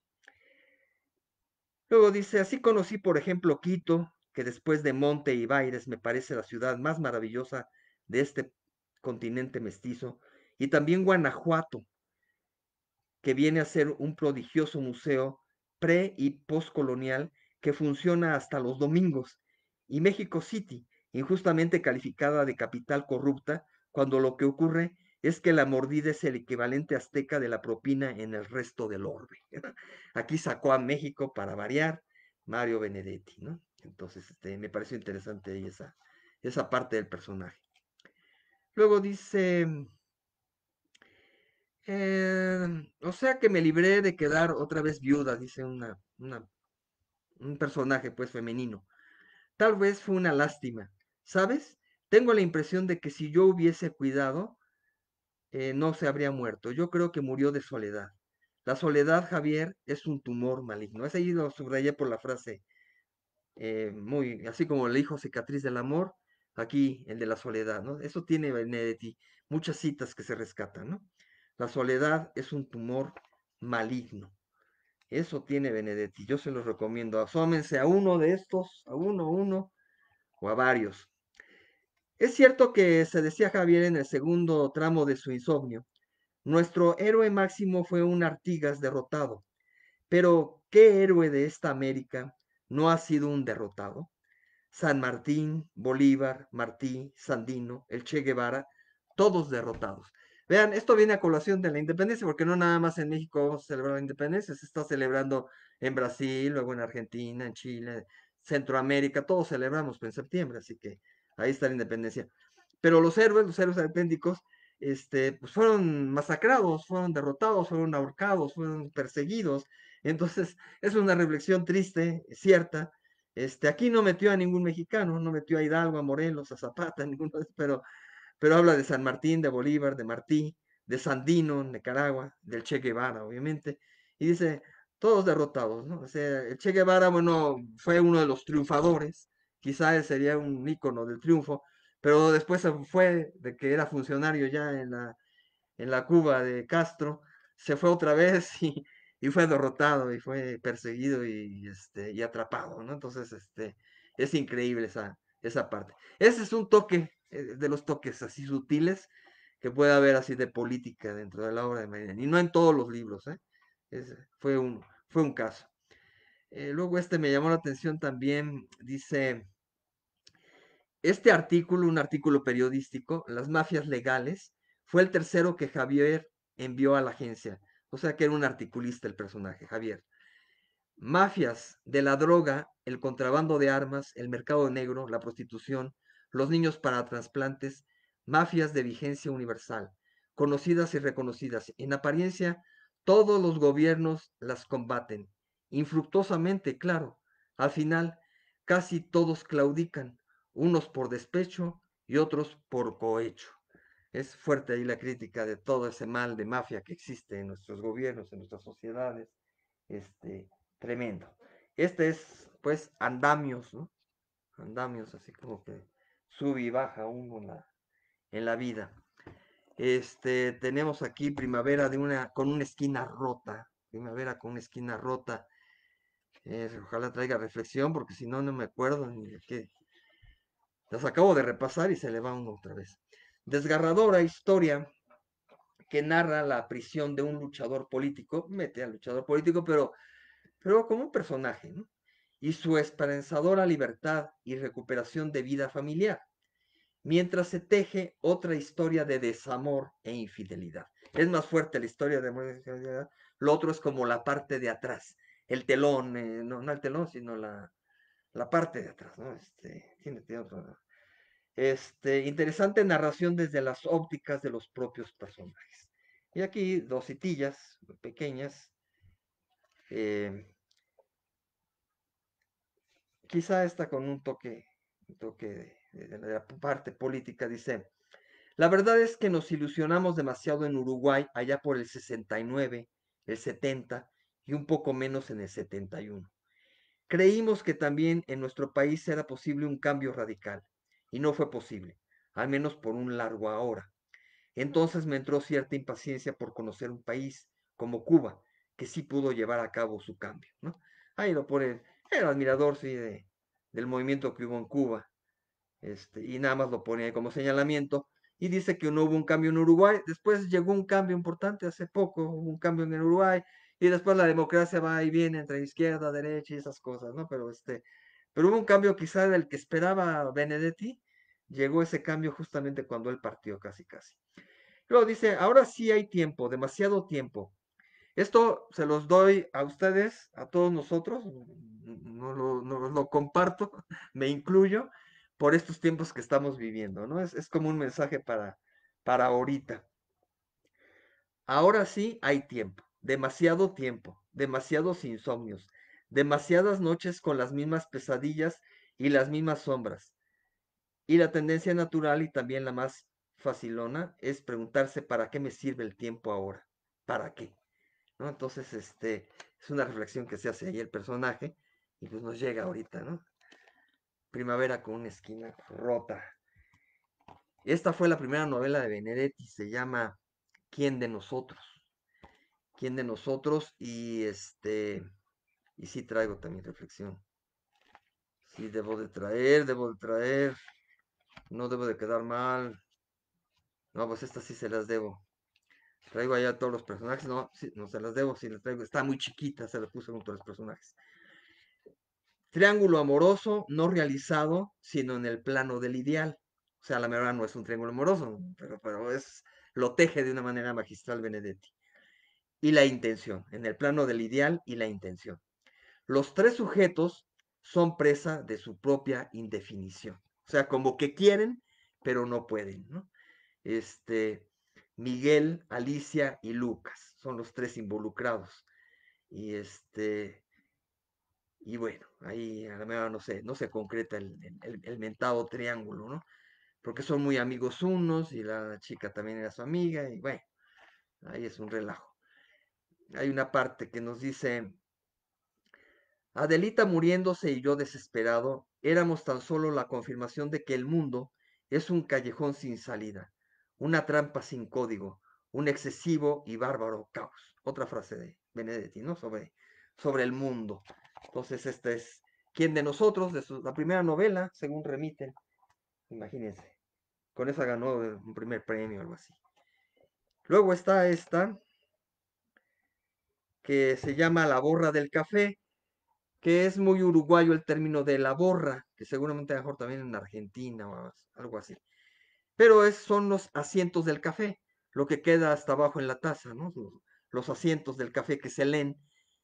Luego dice, así conocí, por ejemplo, Quito, que después de Monte y Baires me parece la ciudad más maravillosa de este continente mestizo, y también Guanajuato, que viene a ser un prodigioso museo pre y postcolonial que funciona hasta los domingos, y México City, injustamente calificada de capital corrupta, cuando lo que ocurre es que la mordida es el equivalente azteca de la propina en el resto del orbe. (laughs) Aquí sacó a México para variar Mario Benedetti, ¿no? Entonces, este, me pareció interesante esa, esa parte del personaje. Luego dice, eh, o sea que me libré de quedar otra vez viuda, dice una un personaje pues femenino. Tal vez fue una lástima, ¿sabes? Tengo la impresión de que si yo hubiese cuidado, eh, no se habría muerto. Yo creo que murió de soledad. La soledad, Javier, es un tumor maligno. Es ahí lo subrayé por la frase, eh, muy, así como le dijo cicatriz del amor, aquí el de la soledad, ¿no? Eso tiene Benedetti muchas citas que se rescatan, ¿no? La soledad es un tumor maligno. Eso tiene Benedetti, yo se los recomiendo. Asómense a uno de estos, a uno, uno o a varios. Es cierto que se decía Javier en el segundo tramo de su insomnio, nuestro héroe máximo fue un Artigas derrotado, pero ¿qué héroe de esta América no ha sido un derrotado? San Martín, Bolívar, Martí, Sandino, el Che Guevara, todos derrotados. Vean, esto viene a colación de la independencia, porque no nada más en México se celebra la independencia, se está celebrando en Brasil, luego en Argentina, en Chile, Centroamérica, todos celebramos en septiembre, así que ahí está la independencia. Pero los héroes, los héroes auténticos, este, pues fueron masacrados, fueron derrotados, fueron ahorcados, fueron perseguidos. Entonces, es una reflexión triste, cierta. Este, aquí no metió a ningún mexicano, no metió a Hidalgo, a Morelos, a Zapata, a (laughs) ninguno, pero pero habla de San Martín, de Bolívar, de Martí, de Sandino, Nicaragua, del Che Guevara, obviamente, y dice, todos derrotados, ¿no? O sea, el Che Guevara, bueno, fue uno de los triunfadores, quizás sería un ícono del triunfo, pero después se fue de que era funcionario ya en la, en la Cuba de Castro, se fue otra vez (laughs) y, fue derrotado y fue perseguido y, este, y atrapado, ¿no? Entonces, este, es increíble esa, esa parte. Ese es un toque eh, de los toques así sutiles que puede haber así de política dentro de la obra de Marinelli. Y no en todos los libros, ¿eh? fue, un, fue un caso. Eh, luego este me llamó la atención también, dice, este artículo, un artículo periodístico, Las mafias legales, fue el tercero que Javier envió a la agencia. O sea que era un articulista el personaje, Javier. Mafias de la droga, el contrabando de armas, el mercado negro, la prostitución, los niños para trasplantes, mafias de vigencia universal, conocidas y reconocidas. En apariencia, todos los gobiernos las combaten, infructuosamente, claro. Al final, casi todos claudican, unos por despecho y otros por cohecho. Es fuerte ahí la crítica de todo ese mal de mafia que existe en nuestros gobiernos, en nuestras sociedades. Este, tremendo. Este es, pues, andamios, ¿no? Andamios, así como que sube y baja uno en la, en la vida. Este, tenemos aquí primavera de una, con una esquina rota, primavera con una esquina rota. ojalá traiga reflexión, porque si no, no me acuerdo ni de qué. Las acabo de repasar y se le va uno otra vez. Desgarradora historia que narra la prisión de un luchador político, mete al luchador político, pero, pero como un personaje, ¿no? y su esperanzadora libertad y recuperación de vida familiar, mientras se teje otra historia de desamor e infidelidad. Es más fuerte la historia de amor e infidelidad, lo otro es como la parte de atrás, el telón, eh, no, el telón, sino la, la parte de atrás, este, este, interesante narración desde las ópticas de los propios personajes. Y aquí dos citillas pequeñas eh, quizá está con un toque, toque de, la parte política, dice, la verdad es que nos ilusionamos demasiado en Uruguay allá por el 69, el 70 y un poco menos en el 71. Creímos que también en nuestro país era posible un cambio radical y no fue posible, al menos por un largo ahora. Entonces me entró cierta impaciencia por conocer un país como Cuba, que sí pudo llevar a cabo su cambio. ¿no? Ahí lo pone era admirador, sí, de, del movimiento que hubo en Cuba. Este, y nada más lo pone ahí como señalamiento. Y dice que no hubo un cambio en Uruguay. Después llegó un cambio importante hace poco, hubo un cambio en el Uruguay. Y después la democracia va y viene entre izquierda, derecha y esas cosas, ¿no? Pero, este, pero hubo un cambio quizá del que esperaba Benedetti. Llegó ese cambio justamente cuando él partió, casi, casi. Luego dice, ahora sí hay tiempo, demasiado tiempo esto se los doy a ustedes, a todos nosotros, no lo, comparto, (laughs) me incluyo, por estos tiempos que estamos viviendo, ¿no? Es, como un mensaje para, para ahorita. Ahora sí hay tiempo, demasiado tiempo, demasiados insomnios, demasiadas noches con las mismas pesadillas y las mismas sombras. Y la tendencia natural y también la más facilona es preguntarse para qué me sirve el tiempo ahora, para qué. Entonces, este, es una reflexión que se hace ahí el personaje y pues nos llega ahorita, ¿no? Primavera con una esquina rota. Esta fue la primera novela de Benedetti, se llama ¿Quién de nosotros? ¿Quién de nosotros? Y este, y sí traigo también reflexión. Sí, debo de traer, debo de traer. No debo de quedar mal. No, pues estas sí se las debo. Traigo allá todos los personajes. No, no se las debo, sí las traigo. Está muy chiquita, se las puse junto a los personajes. Triángulo amoroso no realizado, sino en el plano del ideal. O sea, la verdad no es un triángulo amoroso, pero, pero es, lo teje de una manera magistral Benedetti. Y la intención, en el plano del ideal y la intención. Los tres sujetos son presa de su propia indefinición. O sea, como que quieren, pero no pueden, ¿no? Este, Miguel, Alicia y Lucas. Son los tres involucrados. Y este, y bueno, ahí a la no se, no se concreta el, el, mentado triángulo, ¿no? Porque son muy amigos unos y la chica también era su amiga, y bueno, ahí es un relajo. Hay una parte que nos dice: Adelita muriéndose y yo desesperado, éramos tan solo la confirmación de que el mundo es un callejón sin salida una trampa sin código, un excesivo y bárbaro caos. Otra frase de Benedetti, ¿no? Sobre, sobre el mundo. Entonces, esta es quien de nosotros, de su, la primera novela, según remiten, imagínense, con esa ganó un primer premio o algo así. Luego está esta, que se llama La borra del café, que es muy uruguayo el término de la borra, que seguramente mejor también en Argentina o algo así pero son los asientos del café, lo que queda hasta abajo en la taza, ¿no? Los, asientos del café que se leen.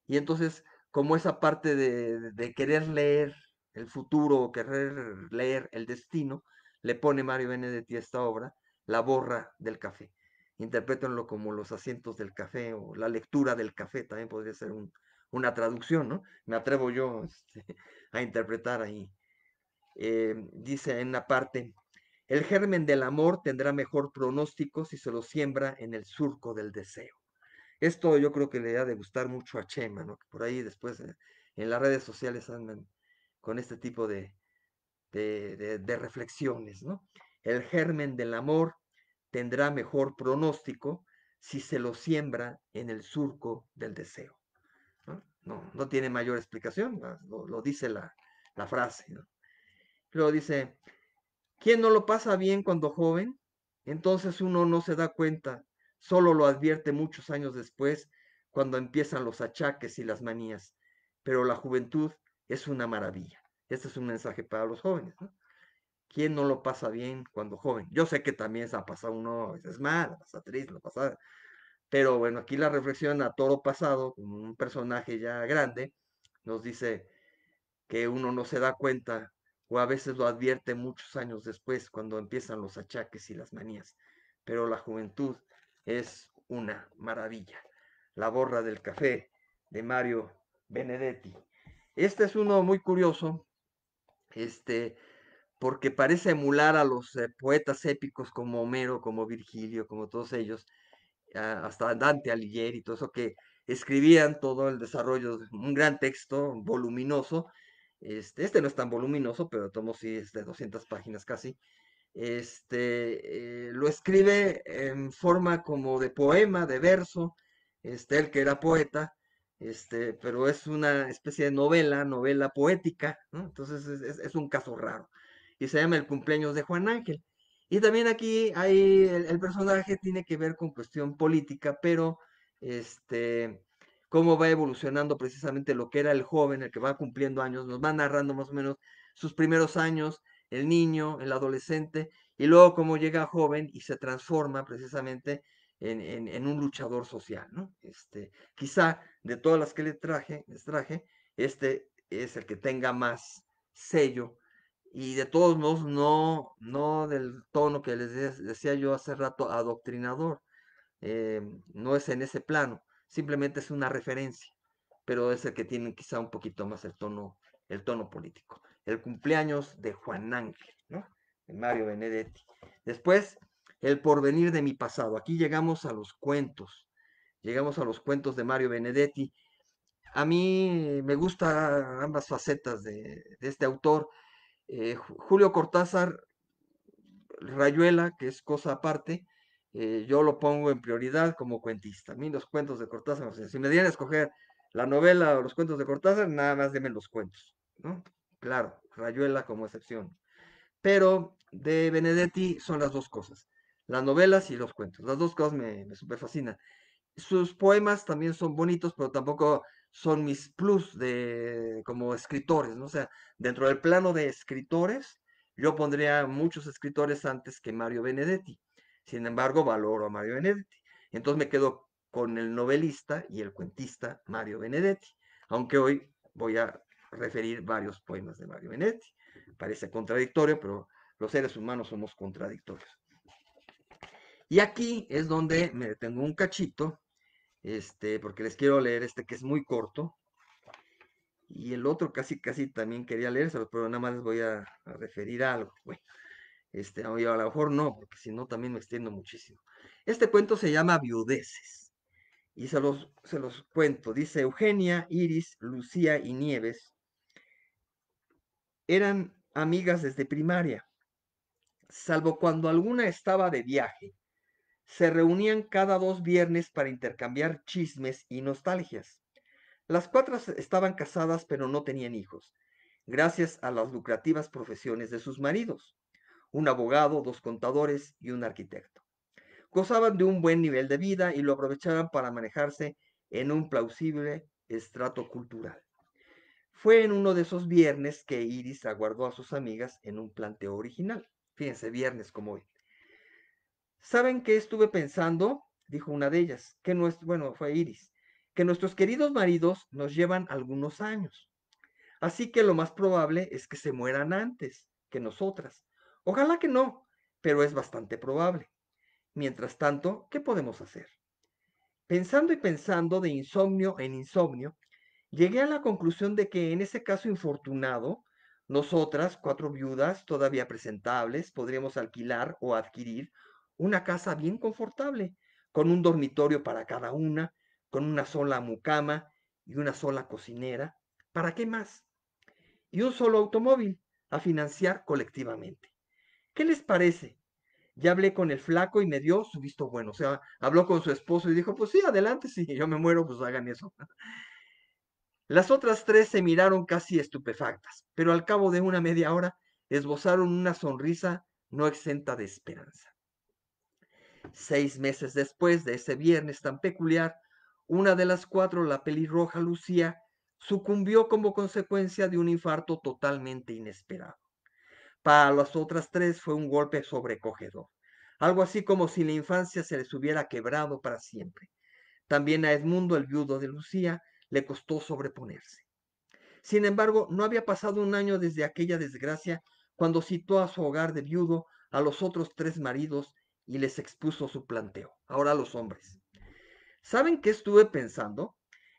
Y entonces, como esa parte de, querer leer el futuro, o querer leer el destino, le pone Mario Benedetti a esta obra, la borra del café. Interprétenlo como los asientos del café o la lectura del café, también podría ser una traducción, ¿no? Me atrevo yo (laughs) este, a interpretar ahí. Em, dice en la parte, el germen del amor tendrá mejor pronóstico si se lo siembra en el surco del deseo. Esto yo creo que le ha de gustar mucho a Chema, ¿no? Por ahí después eh, en las redes sociales andan con este tipo de, reflexiones, ¿no? El germen del amor tendrá mejor pronóstico si se lo siembra en el surco del deseo. No, no, tiene mayor explicación, lo, dice la, frase. ¿no? dice, ¿Quién no lo pasa bien cuando joven? Entonces uno no se da cuenta, solo lo advierte muchos años después, cuando empiezan los achaques y las manías. Pero la juventud es una maravilla. Este es un mensaje para los jóvenes. ¿Quién no lo pasa bien cuando joven? Yo sé que también se ha pasado uno a veces mal, triste, lo pasa... Pero bueno, aquí la reflexión a todo pasado, como un personaje ya grande, nos dice que uno no se da cuenta o a veces lo advierte muchos años después cuando empiezan los achaques y las manías. Pero la juventud es una maravilla. La borra del café de Mario Benedetti. Este es uno muy curioso, este, porque parece emular a los eh, poetas épicos como Homero, como Virgilio, como todos ellos, ah, hasta Dante Alighieri y todo eso que escribían todo el desarrollo, un gran texto voluminoso, este, este, no es tan voluminoso, pero tomo sí es de 200 páginas casi. Este, eh, lo escribe en forma como de poema, de verso, este, él que era poeta, este, pero es una especie de novela, novela poética, entonces es, un caso raro. Y se llama El cumpleaños de Juan Ángel. Y también aquí hay, el, personaje tiene que ver con cuestión política, pero este, cómo va evolucionando precisamente lo que era el joven, el que va cumpliendo años, nos va narrando más o menos sus primeros años, el niño, el adolescente, y luego cómo llega joven y se transforma precisamente en, un luchador social, Este, quizá de todas las que le traje, les traje, este es el que tenga más sello y de todos modos no, no del tono que les decía yo hace rato, adoctrinador, eh, no es en ese plano simplemente es una referencia, pero es el que tiene quizá un poquito más el tono, el tono político. El cumpleaños de Juan Ángel, ¿no? De Mario Benedetti. Después, El porvenir de mi pasado. Aquí llegamos a los cuentos. Llegamos a los cuentos de Mario Benedetti. A mí me gustan ambas facetas de, este autor. Eh, Julio Cortázar, Rayuela, que es cosa aparte, eh, yo lo pongo en prioridad como cuentista. A mí los cuentos de Cortázar, o sea, si me dieran a escoger la novela o los cuentos de Cortázar, nada más denme los cuentos, ¿no? Claro, Rayuela como excepción. Pero de Benedetti son las dos cosas, las novelas y los cuentos. Las dos cosas me, me super fascinan. Sus poemas también son bonitos, pero tampoco son mis plus de como escritores, ¿no? O sea, dentro del plano de escritores, yo pondría muchos escritores antes que Mario Benedetti. Sin embargo, valoro a Mario Benedetti. Entonces me quedo con el novelista y el cuentista Mario Benedetti, aunque hoy voy a referir varios poemas de Mario Benedetti. Parece contradictorio, pero los seres humanos somos contradictorios. Y aquí es donde me detengo un cachito, este, porque les quiero leer este que es muy corto. Y el otro casi, casi también quería leérselo, pero nada más les voy a, referir a algo. Bueno, este, a lo mejor no, porque si no también me extiendo muchísimo. Este cuento se llama Viudeces y se los cuento. Dice Eugenia, Iris, Lucía y Nieves eran amigas desde primaria, salvo cuando alguna estaba de viaje. Se reunían cada dos viernes para intercambiar chismes y nostalgias. Las cuatro estaban casadas pero no tenían hijos, gracias a las lucrativas profesiones de sus maridos un abogado, dos contadores y un arquitecto. Gozaban de un buen nivel de vida y lo aprovechaban para manejarse en un plausible estrato cultural. Fue en uno de esos viernes que Iris aguardó a sus amigas en un planteo original. Fíjense, viernes como hoy. ¿Saben qué estuve pensando? Dijo una de ellas, que bueno, fue Iris, que nuestros queridos maridos nos llevan algunos años. Así que lo más probable es que se mueran antes que nosotras Ojalá que no, pero es bastante probable. Mientras tanto, ¿qué podemos hacer? Pensando y pensando de insomnio en insomnio, llegué a la conclusión de que en ese caso infortunado, nosotras, cuatro viudas todavía presentables, podríamos alquilar o adquirir una casa bien confortable, con un dormitorio para cada una, con una sola mucama y una sola cocinera. ¿Para qué más? Y un solo automóvil a financiar colectivamente. ¿Qué les parece? Ya hablé con el flaco y me dio su visto bueno. O sea, habló con su esposo y dijo, pues sí, adelante, si yo me muero, pues hagan eso. Las otras tres se miraron casi estupefactas, pero al cabo de una media hora esbozaron una sonrisa no exenta de esperanza. Seis meses después de ese viernes tan peculiar, una de las cuatro, la pelirroja Lucía, sucumbió como consecuencia de un infarto totalmente inesperado. Para las otras tres fue un golpe sobrecogedor, algo así como si la infancia se les hubiera quebrado para siempre. También a Edmundo, el viudo de Lucía, le costó sobreponerse. Sin embargo, no había pasado un año desde aquella desgracia cuando citó a su hogar de viudo a los otros tres maridos y les expuso su planteo, ahora los hombres. ¿Saben qué estuve pensando?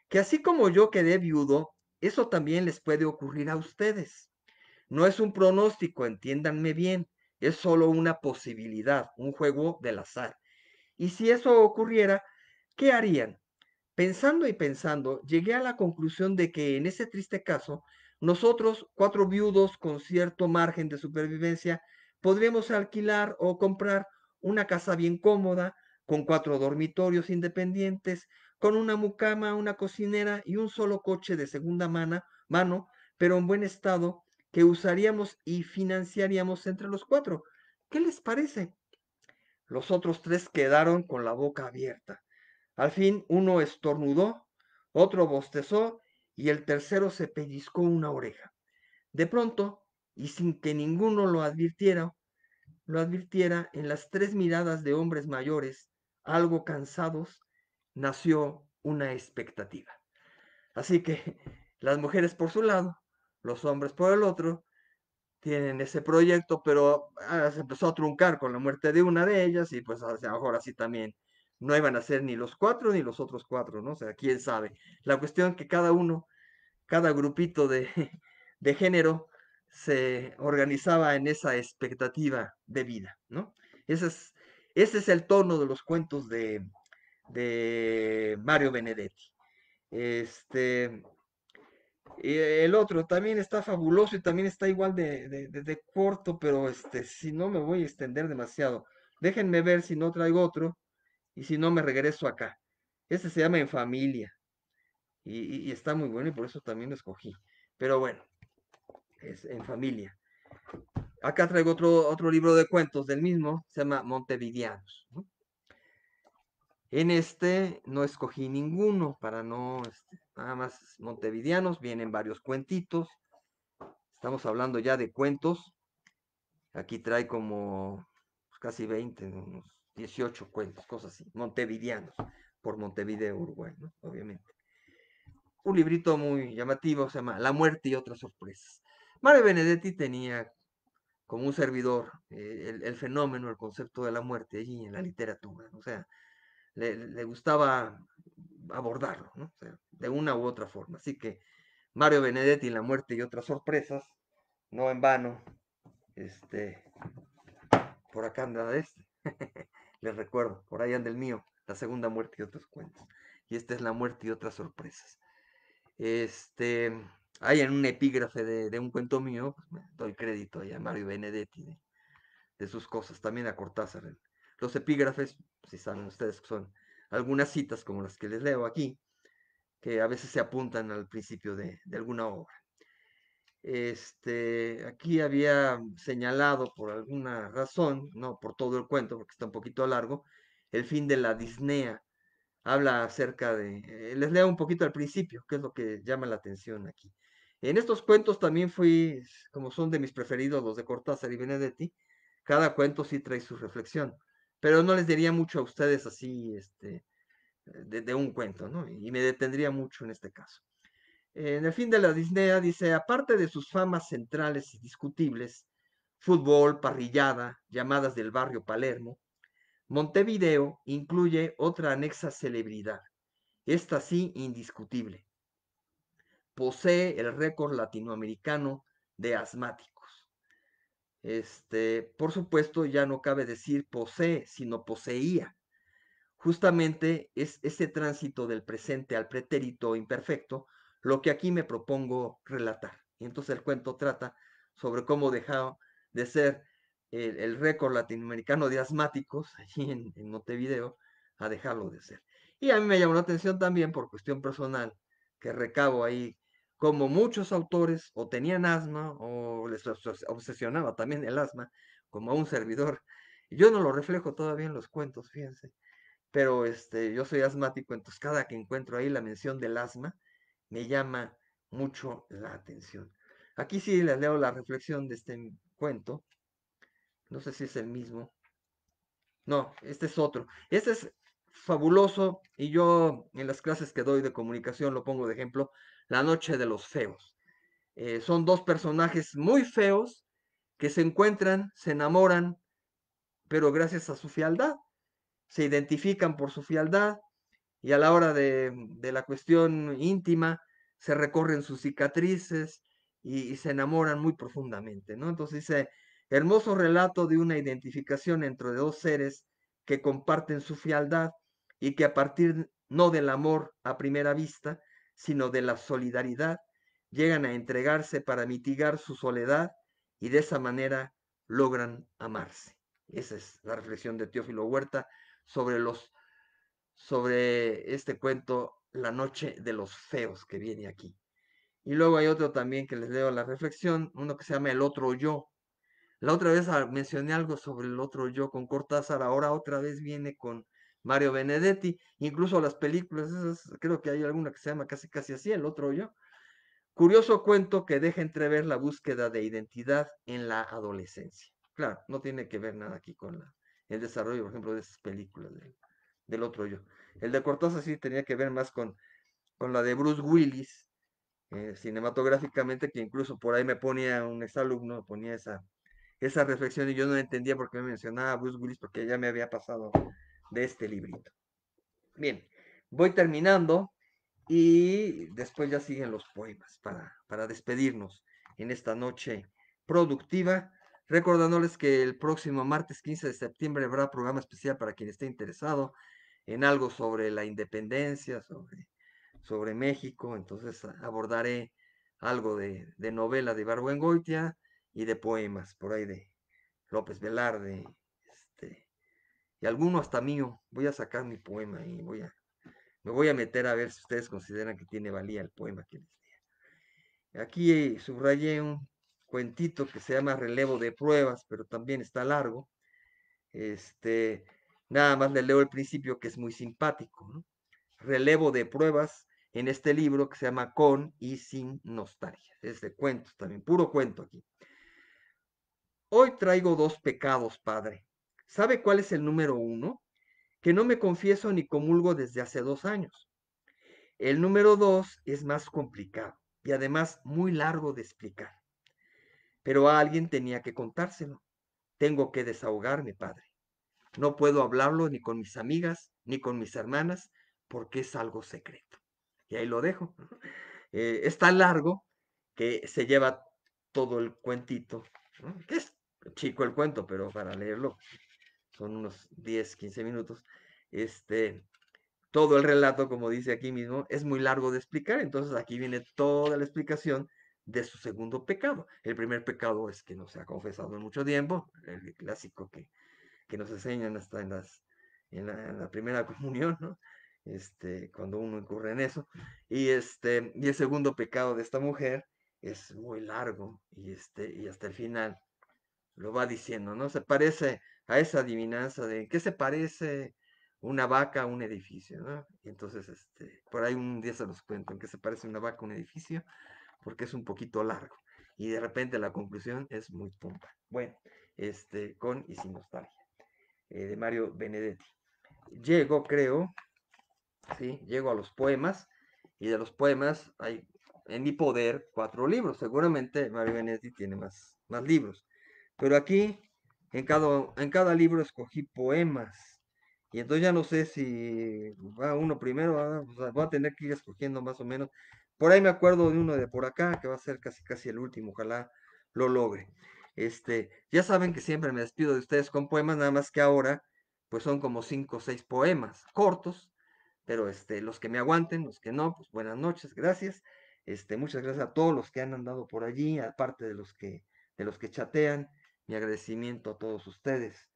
Que así como yo quedé viudo, eso también les puede ocurrir a ustedes. No es un pronóstico, entiéndanme bien, es solo una posibilidad, un juego del azar. Y si eso ocurriera, ¿qué harían? Pensando y pensando, llegué a la conclusión de que en ese triste caso, nosotros, cuatro viudos con cierto margen de supervivencia, podríamos alquilar o comprar una casa bien cómoda, con cuatro dormitorios independientes, con una mucama, una cocinera y un solo coche de segunda mano, mano pero en buen estado, que usaríamos y financiaríamos entre los cuatro. ¿Qué les parece? Los otros tres quedaron con la boca abierta. Al fin uno estornudó, otro bostezó y el tercero se pellizcó una oreja. De pronto, y sin que ninguno lo advirtiera, lo advirtiera en las tres miradas de hombres mayores, algo cansados, nació una expectativa. Así que las mujeres por su lado los hombres por el otro, tienen ese proyecto, pero ah, se empezó a truncar con la muerte de una de ellas y pues a lo mejor así también no iban a ser ni los cuatro ni los otros cuatro, ¿no? O sea, quién sabe. La cuestión que cada uno, cada grupito de, (laughs) de género se organizaba en esa expectativa de vida, ¿no? Ese es, ese es el tono de los cuentos de, de Mario Benedetti. Este, el otro también está fabuloso y también está igual de, de, corto, pero este, si no me voy a extender demasiado. Déjenme ver si no traigo otro y si no me regreso acá. Este se llama En Familia y, está muy bueno y por eso también lo escogí. Pero bueno, es En Familia. Acá traigo otro, otro libro de cuentos del mismo, se llama Montevideanos. En este no escogí ninguno para no este, nada más montevideanos, vienen varios cuentitos. Estamos hablando ya de cuentos. Aquí trae como pues, casi 20, unos 18 cuentos, cosas así, montevidianos por Montevideo, Uruguay, ¿no? obviamente. Un librito muy llamativo, se llama La muerte y otras sorpresas. Mario Benedetti tenía como un servidor eh, el, fenómeno, el concepto de la muerte allí en la literatura. O sea, le, le gustaba abordarlo, ¿no? de una u otra forma. Así que Mario Benedetti La muerte y otras sorpresas, no en vano, este, por acá anda este, (laughs) les recuerdo, por ahí anda el mío, La segunda muerte y otros cuentos. Y esta es La muerte y otras sorpresas. Este, hay en un epígrafe de, un cuento mío, pues, doy crédito ahí a Mario Benedetti de, de, sus cosas, también a Cortázar. Los epígrafes, si saben ustedes que son algunas citas como las que les leo aquí, que a veces se apuntan al principio de, alguna obra. Este, aquí había señalado por alguna razón, no por todo el cuento, porque está un poquito largo, el fin de la disnea. Habla acerca de, eh, les leo un poquito al principio, que es lo que llama la atención aquí. En estos cuentos también fui, como son de mis preferidos, los de Cortázar y Benedetti, cada cuento sí trae su reflexión pero no les diría mucho a ustedes así, este, de, un cuento, ¿no? Y me detendría mucho en este caso. En el fin de la disnea dice, aparte de sus famas centrales y discutibles, fútbol, parrillada, llamadas del barrio Palermo, Montevideo incluye otra anexa celebridad, esta sí indiscutible. Posee el récord latinoamericano de asmático este, por supuesto, ya no cabe decir posee, sino poseía. Justamente es ese tránsito del presente al pretérito imperfecto lo que aquí me propongo relatar. Y entonces el cuento trata sobre cómo dejado de ser el, récord latinoamericano de asmáticos (laughs) allí en, en Montevideo a dejarlo de ser. Y a mí me llamó la atención también por cuestión personal que recabo ahí como muchos autores o tenían asma o les obsesionaba también el asma, como a un servidor. Yo no lo reflejo todavía en los cuentos, fíjense, pero este, yo soy asmático, entonces cada que encuentro ahí la mención del asma me llama mucho la atención. Aquí sí les leo la reflexión de este cuento. No sé si es el mismo. No, este es otro. Este es fabuloso y yo en las clases que doy de comunicación lo pongo de ejemplo la Noche de los Feos. Eh, son dos personajes muy feos que se encuentran, se enamoran, pero gracias a su fialdad, se identifican por su fialdad y a la hora de, la cuestión íntima se recorren sus cicatrices y, se enamoran muy profundamente, ¿no? Entonces dice, hermoso relato de una identificación entre dos seres que comparten su fialdad y que a partir no del amor a primera vista, sino de la solidaridad, llegan a entregarse para mitigar su soledad y de esa manera logran amarse. Esa es la reflexión de Teófilo Huerta sobre los sobre este cuento La noche de los feos que viene aquí. Y luego hay otro también que les leo la reflexión, uno que se llama El otro yo. La otra vez ah, mencioné algo sobre el otro yo con Cortázar, ahora otra vez viene con Mario Benedetti, incluso las películas, esas, creo que hay alguna que se llama casi casi así, el otro yo. Curioso cuento que deja entrever la búsqueda de identidad en la adolescencia. Claro, no tiene que ver nada aquí con el desarrollo, por ejemplo, de esas películas del, otro yo. El de Cortázar sí tenía que ver más con, con la de Bruce Willis, eh, cinematográficamente, que incluso por ahí me ponía un exalumno, ponía esa, esa reflexión y yo no entendía por qué me mencionaba Bruce Willis, porque ya me había pasado de este librito. Bien, voy terminando y después ya siguen los poemas para, para despedirnos en esta noche productiva. Recordándoles que el próximo martes 15 de septiembre habrá programa especial para quien esté interesado en algo sobre la independencia, sobre, sobre México. Entonces abordaré algo de, de novela de Ibargüengoitia y de poemas por ahí de López Velarde, y alguno hasta mío. Voy a sacar mi poema y voy a, me voy a meter a ver si ustedes consideran que tiene valía el poema que les Aquí eh, subrayé un cuentito que se llama Relevo de Pruebas, pero también está largo. Este, nada más le leo el principio que es muy simpático. Relevo de Pruebas en este libro que se llama Con y sin nostalgia. Es de cuentos también, puro cuento aquí. Hoy traigo dos pecados, padre, ¿Sabe cuál es el número uno? Que no me confieso ni comulgo desde hace dos años. El número dos es más complicado y además muy largo de explicar. Pero a alguien tenía que contárselo. Tengo que desahogarme, padre. No puedo hablarlo ni con mis amigas ni con mis hermanas porque es algo secreto. Y ahí lo dejo. (laughs) Eh, es tan largo que se lleva todo el cuentito, es chico el cuento, pero para leerlo son unos 10, 15 minutos, este, todo el relato, como dice aquí mismo, es muy largo de explicar, entonces aquí viene toda la explicación de su segundo pecado. El primer pecado es que no se ha confesado en mucho tiempo, el clásico que, que nos enseñan hasta en, las, en, la, primera (laughs) comunión, ¿no? Este, cuando uno incurre en eso. Y, este, y el segundo pecado de esta mujer es muy largo y, este, y hasta el final lo va diciendo, ¿no? Se parece a esa adivinanza de qué se parece una vaca a un edificio, ¿no? entonces, este, por ahí un día se los cuento, en qué se parece una vaca a un edificio, porque es un poquito largo. Y de repente la conclusión es muy tonta. Bueno, este, con y sin nostalgia, eh, de Mario Benedetti. Llego, creo, sí, llego a los poemas, y de los poemas hay en mi poder cuatro libros. Seguramente Mario Benedetti tiene más, más libros. Pero aquí en cada, en cada libro escogí poemas. Y entonces ya no sé si va uno primero, va, ah, a tener que ir escogiendo más o menos. Por ahí me acuerdo de uno de por acá, que va a ser casi casi el último, ojalá lo logre. Este, ya saben que siempre me despido de ustedes con poemas, nada más que ahora, pues son como cinco o seis poemas cortos, pero este, los que me aguanten, los que no, pues buenas noches, gracias. Este, muchas gracias a todos los que han andado por allí, aparte de los que, de los que chatean mi agradecimiento a todos ustedes.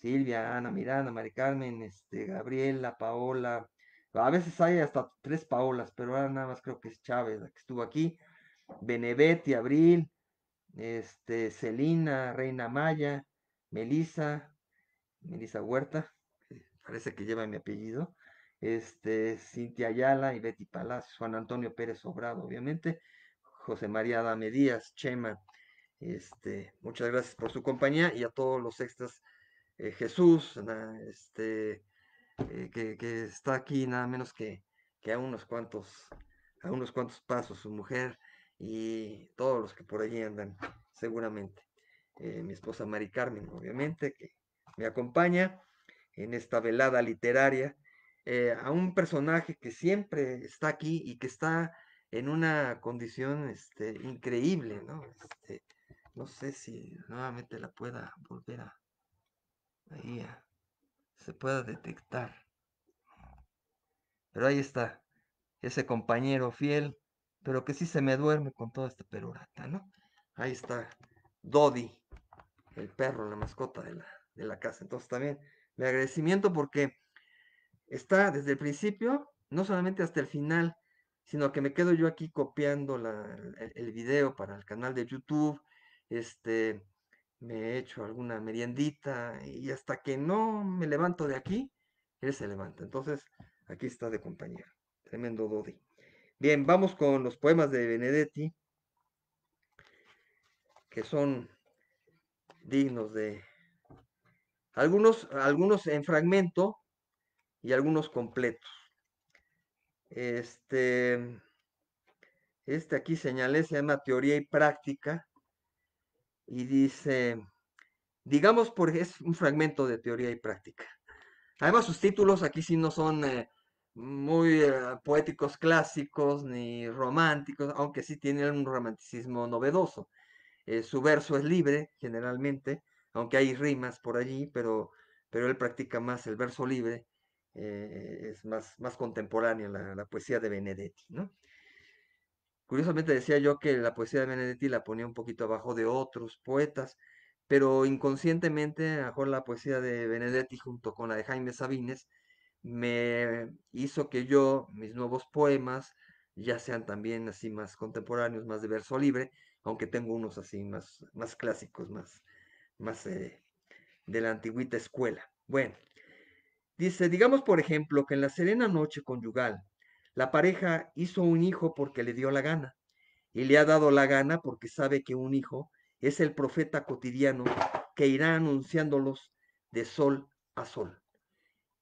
Silvia, Ana, Miranda, Mari Carmen, este, Gabriela, Paola. A veces hay hasta tres Paolas, pero ahora nada más creo que es Chávez la que estuvo aquí. Benevetti, Abril, este, Celina, Reina Maya, Melisa, Melisa Huerta, parece que lleva mi apellido, este, Cintia Ayala y Betty Palacios, Juan Antonio Pérez Obrado, obviamente, José María Dame Díaz, Chema, este, muchas gracias por su compañía y a todos los extras. Eh, Jesús, este, eh, que, está aquí nada menos que, que, a unos cuantos, a unos cuantos pasos, su mujer y todos los que por allí andan, seguramente. Eh, mi esposa Mari Carmen, obviamente, que me acompaña en esta velada literaria, a un personaje que siempre está aquí y que está en una condición este, increíble, ¿no? Este, no sé si nuevamente la pueda volver a, ahí se pueda detectar. Pero ahí está, ese compañero fiel, pero que sí se me duerme con toda esta perorata, ¿no? Ahí está Dodi, el perro, la mascota de la, casa. Entonces también mi agradecimiento porque está desde el principio, no solamente hasta el final, sino que me quedo yo aquí copiando el, video para el canal de YouTube, este, me he hecho alguna meriendita y hasta que no me levanto de aquí, él se levanta. Entonces, aquí está de compañero. Tremendo Dodi. Bien, vamos con los poemas de Benedetti, que son dignos de algunos, algunos en fragmento y algunos completos. Este, este aquí señalé, se llama Teoría y Práctica, y dice, digamos porque es un fragmento de teoría y práctica. Además, sus títulos aquí sí no son eh, muy eh, poéticos clásicos ni románticos, aunque sí tienen un romanticismo novedoso. Eh, su verso es libre, generalmente, aunque hay rimas por allí, pero, pero él practica más el verso libre, es más, más contemporánea la, la, poesía de Benedetti. ¿no? Curiosamente decía yo que la poesía de Benedetti la ponía un poquito abajo de otros poetas, pero inconscientemente, a lo mejor la poesía de Benedetti junto con la de Jaime Sabines me hizo que yo, mis nuevos poemas, ya sean también así más contemporáneos, más de verso libre, aunque tengo unos así más, más clásicos, más, más eh, de la antigüita escuela. Bueno, dice, digamos por ejemplo que en la serena noche conyugal, la pareja hizo un hijo porque le dio la gana y le ha dado la gana porque sabe que un hijo es el profeta cotidiano que irá anunciándolos de sol a sol.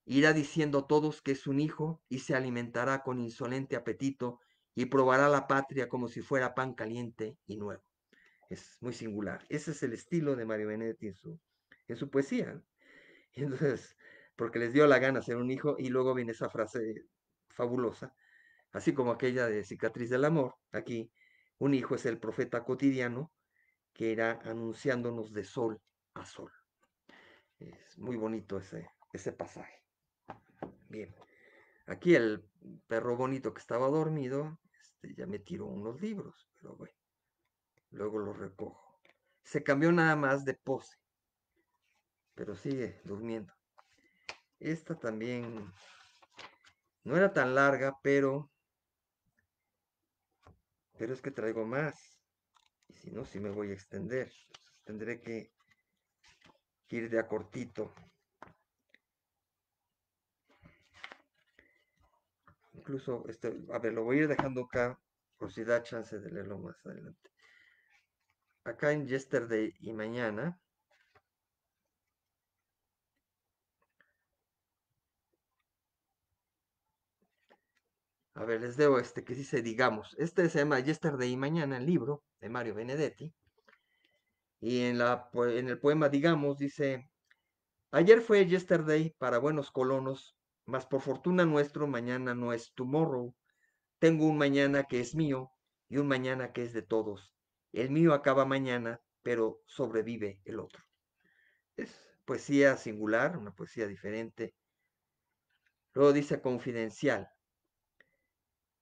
Irá diciendo todos que es un hijo y se alimentará con insolente apetito y probará la patria como si fuera pan caliente y nuevo. Es muy singular. Ese es el estilo de Mario Benedetti en su, en su poesía. (laughs) Entonces, porque les dio la gana ser un hijo y luego viene esa frase fabulosa, así como aquella de cicatriz del amor, aquí un hijo es el profeta cotidiano que era anunciándonos de sol a sol. Es muy bonito ese, ese pasaje. Bien, aquí el perro bonito que estaba dormido este, ya me tiró unos libros, pero bueno, luego los recojo. Se cambió nada más de pose, pero sigue durmiendo. Esta también no era tan larga, pero pero es que traigo más. Y si no, si me voy a extender. tendré que ir de a cortito. Incluso, este, a ver, lo voy a ir dejando acá por si da chance de leerlo más adelante. Acá en Yesterday y mañana A ver, les debo este que dice, digamos, este se llama Yesterday y Mañana, el libro de Mario Benedetti. Y en, la, en el poema, digamos, dice, ayer fue yesterday para buenos colonos, mas por fortuna nuestro mañana no es tomorrow. Tengo un mañana que es mío y un mañana que es de todos. El mío acaba mañana, pero sobrevive el otro. Es poesía singular, una poesía diferente. Luego dice confidencial.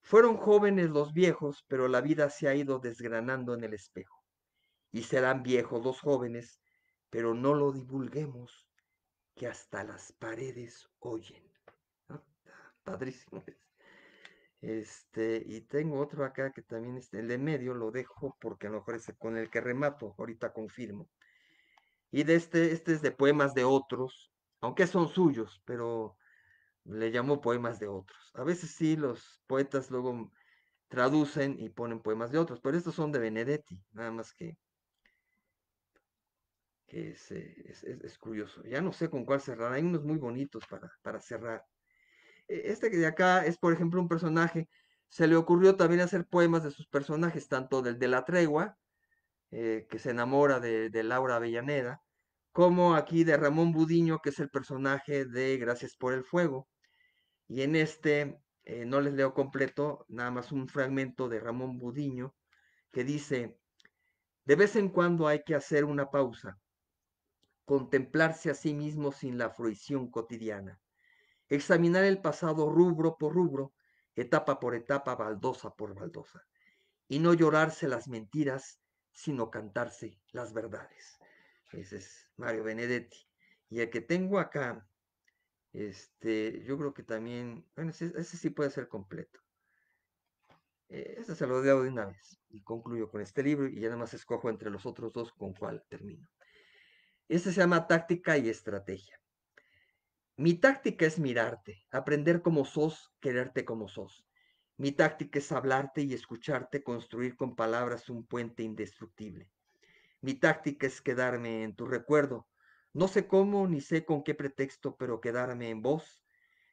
Fueron jóvenes los viejos, pero la vida se ha ido desgranando en el espejo. Y serán viejos los jóvenes, pero no lo divulguemos, que hasta las paredes oyen. Ah, padrísimo. Este, y tengo otro acá que también está, el de medio lo dejo porque a lo mejor es con el que remato, ahorita confirmo. Y de este, este es de poemas de otros, aunque son suyos, pero le llamó poemas de otros. A veces sí, los poetas luego traducen y ponen poemas de otros, pero estos son de Benedetti, nada más que, que es, eh, curioso. Ya no sé con cuál cerrar, hay unos muy bonitos para, cerrar. E, este que de acá es, por ejemplo, un personaje, se le ocurrió también hacer poemas de sus personajes, tanto del de la tregua, eh, que se enamora de, de Laura Avellaneda, como aquí de Ramón Budiño, que es el personaje de Gracias por el Fuego, y en este, eh, no les leo completo, nada más un fragmento de Ramón Budiño, que dice, de vez en cuando hay que hacer una pausa, contemplarse a sí mismo sin la fruición cotidiana, examinar el pasado rubro por rubro, etapa por etapa, baldosa por baldosa, y no llorarse las mentiras, sino cantarse las verdades. Ese es Mario Benedetti. Y el que tengo acá este, yo creo que también, bueno, ese, sí puede ser completo. Eh, este se lo de una vez y concluyo con este libro y ya nada más escojo entre los otros dos con cuál termino. Este se llama Táctica y Estrategia. Mi táctica es mirarte, aprender como sos, quererte como sos. Mi táctica es hablarte y escucharte, construir con palabras un puente indestructible. Mi táctica es quedarme en tu recuerdo, no sé cómo ni sé con qué pretexto, pero quedarme en vos.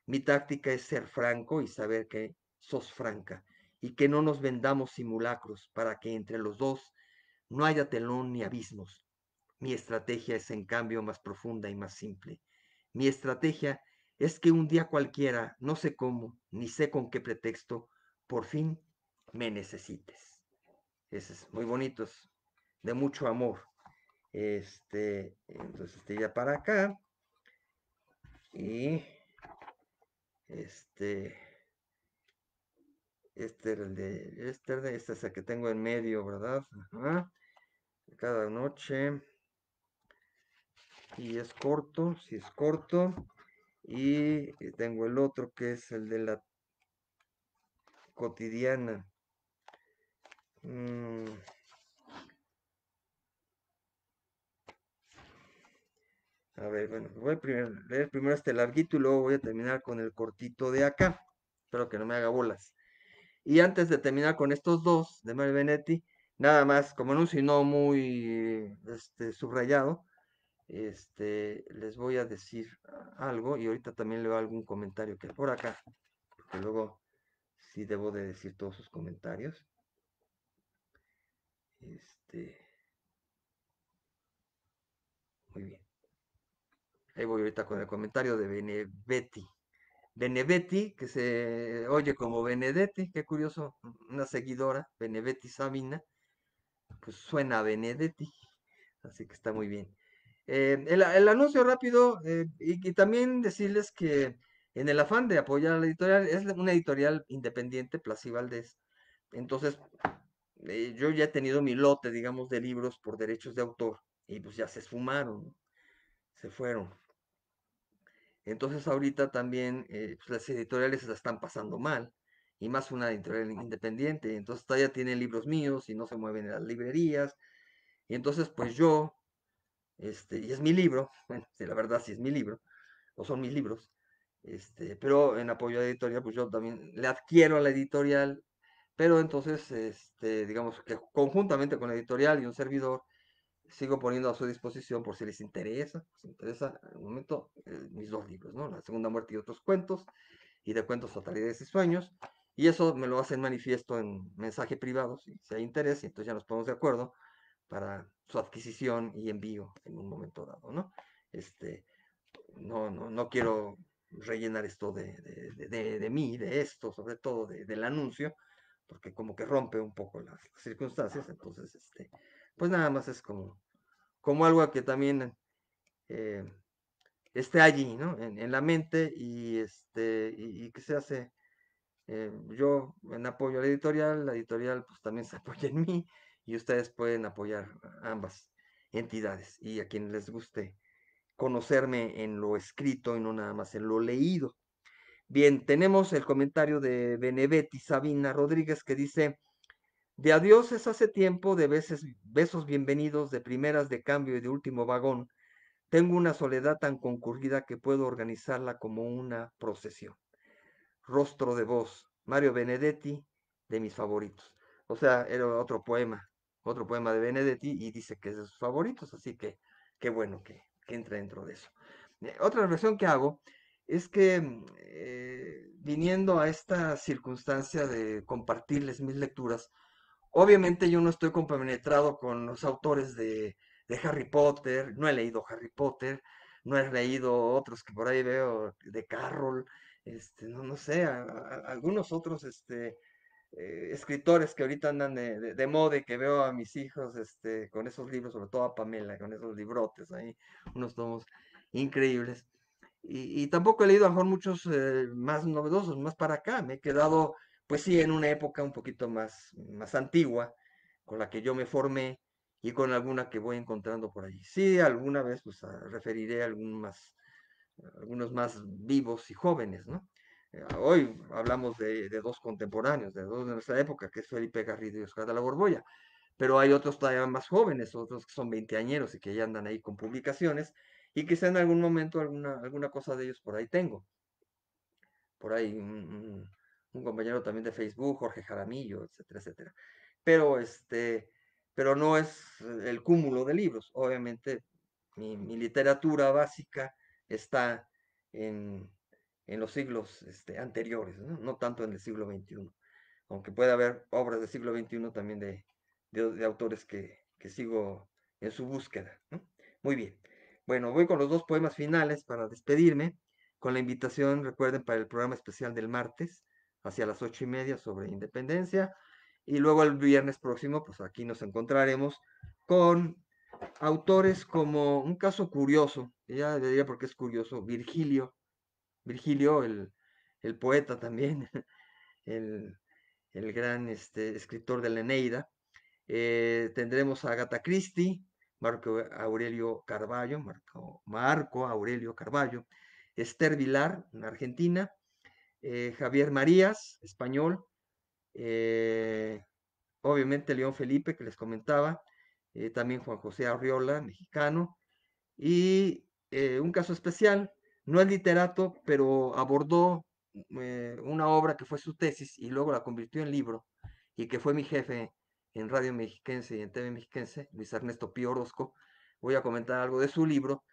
Mi táctica es ser franco y saber que sos franca y que no nos vendamos simulacros para que entre los dos no haya telón ni abismos. Mi estrategia es en cambio más profunda y más simple. Mi estrategia es que un día cualquiera, no sé cómo, ni sé con qué pretexto, por fin me necesites. Ese es muy bonito, de mucho amor. Este, entonces este ya para acá. Y este, este era el de este, este es el que tengo en medio, ¿verdad? Cada noche. Y es corto, si es corto. Y tengo el otro que es el de la cotidiana. Mm. A ver, bueno, voy a leer primero este larguito y luego voy a terminar con el cortito de acá. Espero que no me haga bolas. Y antes de terminar con estos dos de Mario Benetti, nada más, como en un sino muy este, subrayado, este, les voy a decir algo y ahorita también leo algún comentario que por acá, porque luego sí debo de decir todos sus comentarios. Este, muy bien. Ahí voy ahorita con el comentario de Benevetti. Benevetti, que se oye como Benedetti, qué curioso, una seguidora, Benevetti Sabina, pues suena a Benedetti, así que está muy bien. Eh, el, anuncio rápido, eh, y, también decirles que en el afán de apoyar a la editorial, es una editorial independiente, Plací Valdés, entonces eh, yo ya he tenido mi lote, digamos, de libros por derechos de autor, y pues ya se esfumaron, se fueron. Entonces ahorita también eh, pues, las editoriales la están pasando mal, y más una editorial independiente. Entonces todavía tienen libros míos y no se mueven en las librerías. Y entonces pues yo, este, y es mi libro, (laughs) bueno, la verdad sí es mi libro, o son mis libros, este, pero en apoyo a la editorial pues yo también le adquiero a la editorial, pero entonces, este, digamos que conjuntamente con la editorial y un servidor, sigo poniendo a su disposición por si les interesa, si les interesa en un momento eh, mis dos libros, ¿no? La Segunda Muerte y otros cuentos, y de cuentos, fatalidades y sueños, y eso me lo hacen manifiesto en mensaje privado, si, hay interés, y entonces ya nos ponemos de acuerdo para su adquisición y envío en un momento dado, ¿no? Este, no, no, no quiero rellenar esto de, de, de, de mí, de esto, sobre todo del anuncio, porque como que rompe un poco las circunstancias, entonces, este, pues nada más es como, como algo que también eh, esté allí, ¿no? En, en, la mente y, este, y, que se hace. Eh, yo en apoyo a la editorial, la editorial pues también se (laughs) apoya en mí y ustedes pueden apoyar ambas entidades y a quien les guste conocerme en lo escrito y no nada más en lo leído. Bien, tenemos el comentario de Benevetti Sabina Rodríguez que dice, de adiós es hace tiempo, de veces, besos bienvenidos, de primeras de cambio y de último vagón. Tengo una soledad tan concurrida que puedo organizarla como una procesión. Rostro de voz, Mario Benedetti, de mis favoritos. O sea, era otro poema, otro poema de Benedetti y dice que es de sus favoritos, así que qué bueno que, entra dentro de eso. Eh, otra reflexión que hago es que mm, eh, viniendo a esta circunstancia de compartirles mis lecturas, Obviamente yo no estoy compenetrado con los autores de, Harry Potter, no he leído Harry Potter, no he leído otros que por ahí veo de Carroll, este, no, no sé, algunos otros este, eh, escritores que ahorita andan de, moda y que veo a mis hijos este, con esos libros, sobre todo a Pamela, con esos librotes ahí, unos tomos increíbles. Y, tampoco he leído a lo mejor muchos eh, más novedosos, más para acá, me he quedado pues sí, en una época un poquito más, más antigua, con la que yo me formé y con alguna que voy encontrando por allí. Sí, alguna vez pues ah, referiré a algunos más vivos y jóvenes, ¿no? Eh, hoy hablamos de, dos contemporáneos, de dos de nuestra época, que es Felipe Garrido y Oscar de la Borbolla, pero hay otros todavía más jóvenes, otros que son veinteañeros y que ya andan ahí con publicaciones, y quizá en algún momento alguna, alguna cosa de ellos por ahí tengo. Por ahí un compañero también de Facebook, Jorge Jaramillo, etcétera, etcétera. Pero, este, pero no es el cúmulo de libros. Obviamente, mi, literatura básica está en, en los siglos este, anteriores, ¿no? tanto en el siglo XXI, aunque puede haber obras del siglo XXI también de, de, autores que, que, sigo en su búsqueda. Muy bien. Bueno, voy con los dos poemas finales para despedirme, con la invitación, recuerden, para el programa especial del martes, hacia las ocho y media sobre Independencia. Y luego el viernes próximo, pues aquí nos encontraremos con autores como un caso curioso, ya diría porque es curioso, Virgilio, Virgilio, el, poeta también, (laughs) el, gran este, escritor de la Eneida. Eh, tendremos a Agatha Christie, Marco Aurelio Carballo, Marco, Marco Aurelio Carballo, Esther Vilar, en Argentina, eh, Javier Marías, español, eh, obviamente León Felipe, que les comentaba, eh, también Juan José Arriola, mexicano, y un caso especial, no es literato, pero abordó una obra que fue su tesis y luego la convirtió en libro, y que fue mi jefe en Radio Mexiquense y en TV Mexiquense, Luis Ernesto Pío Orozco, voy a comentar algo de su libro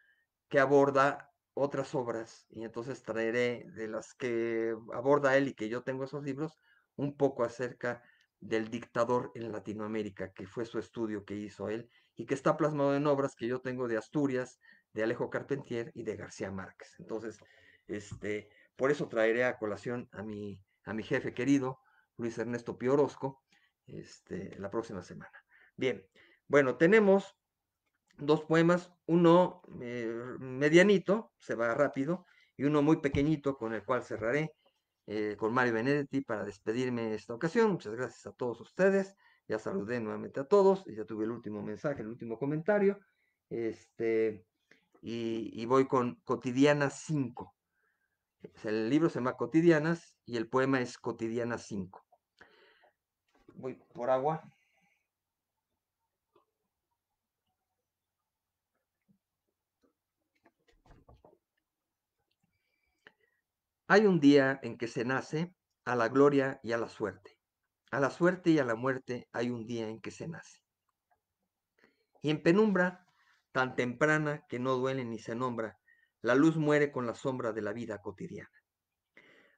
que aborda otras obras y entonces traeré de las que aborda él y que yo tengo esos libros un poco acerca del dictador en Latinoamérica, que fue su estudio que hizo él y que está plasmado en obras que yo tengo de Asturias, de Alejo Carpentier y de García Márquez. Entonces, este, por eso traeré a colación a mi, a mi jefe querido, Luis Ernesto Piorosco, este, la próxima semana. Bien, bueno, tenemos dos poemas, uno eh, medianito, se va rápido, y uno muy pequeñito con el cual cerraré eh, con Mario Benedetti para despedirme esta ocasión. Muchas gracias a todos ustedes. Ya saludé nuevamente a todos, ya tuve el último mensaje, el último comentario. Este, y, y voy con Cotidianas 5. El libro se llama Cotidianas y el poema es Cotidiana 5. Voy por agua. Hay un día en que se nace a la gloria y a la suerte. A la suerte y a la muerte hay un día en que se nace. Y en penumbra, tan temprana que no duele ni se nombra, la luz muere con la sombra de la vida cotidiana.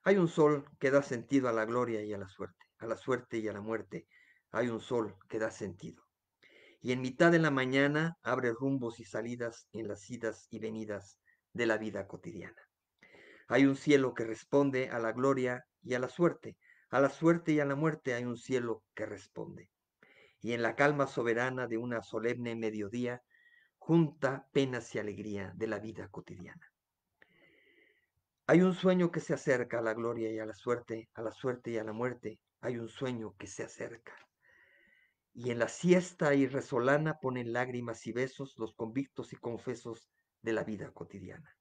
Hay un sol que da sentido a la gloria y a la suerte. A la suerte y a la muerte hay un sol que da sentido. Y en mitad de la mañana abre rumbos y salidas en las idas y venidas de la vida cotidiana. Hay un cielo que responde a la gloria y a la suerte. A la suerte y a la muerte hay un cielo que responde. Y en la calma soberana de una solemne mediodía, junta penas y alegría de la vida cotidiana. Hay un sueño que se acerca a la gloria y a la suerte, a la suerte y a la muerte. Hay un sueño que se acerca. Y en la siesta irresolana ponen lágrimas y besos los convictos y confesos de la vida cotidiana.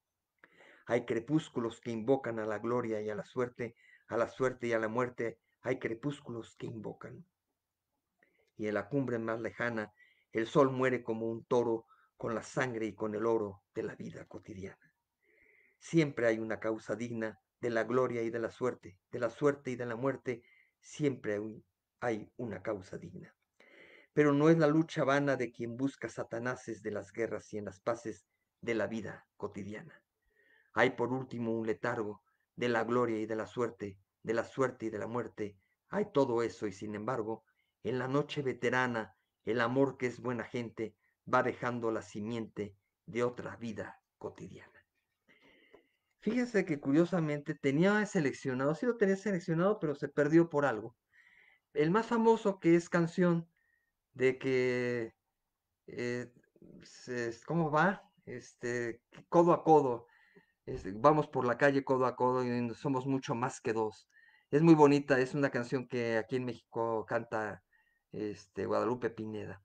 Hay crepúsculos que invocan a la gloria y a la suerte, a la suerte y a la muerte. Hay crepúsculos que invocan. Y en la cumbre más lejana, el sol muere como un toro con la sangre y con el oro de la vida cotidiana. Siempre hay una causa digna de la gloria y de la suerte, de la suerte y de la muerte, siempre hay una causa digna. Pero no es la lucha vana de quien busca satanases de las guerras y en las paces de la vida cotidiana. Hay por último un letargo de la gloria y de la suerte, de la suerte y de la muerte. Hay todo eso y sin embargo, en la noche veterana, el amor que es buena gente va dejando la simiente de otra vida cotidiana. Fíjense que curiosamente tenía seleccionado, sí lo tenía seleccionado, pero se perdió por algo. El más famoso que es canción de que, eh, ¿cómo va? Este, codo a codo, este, vamos por la calle codo a codo y somos mucho más que dos. Es muy bonita, es una canción que aquí en México canta este, Guadalupe Pineda.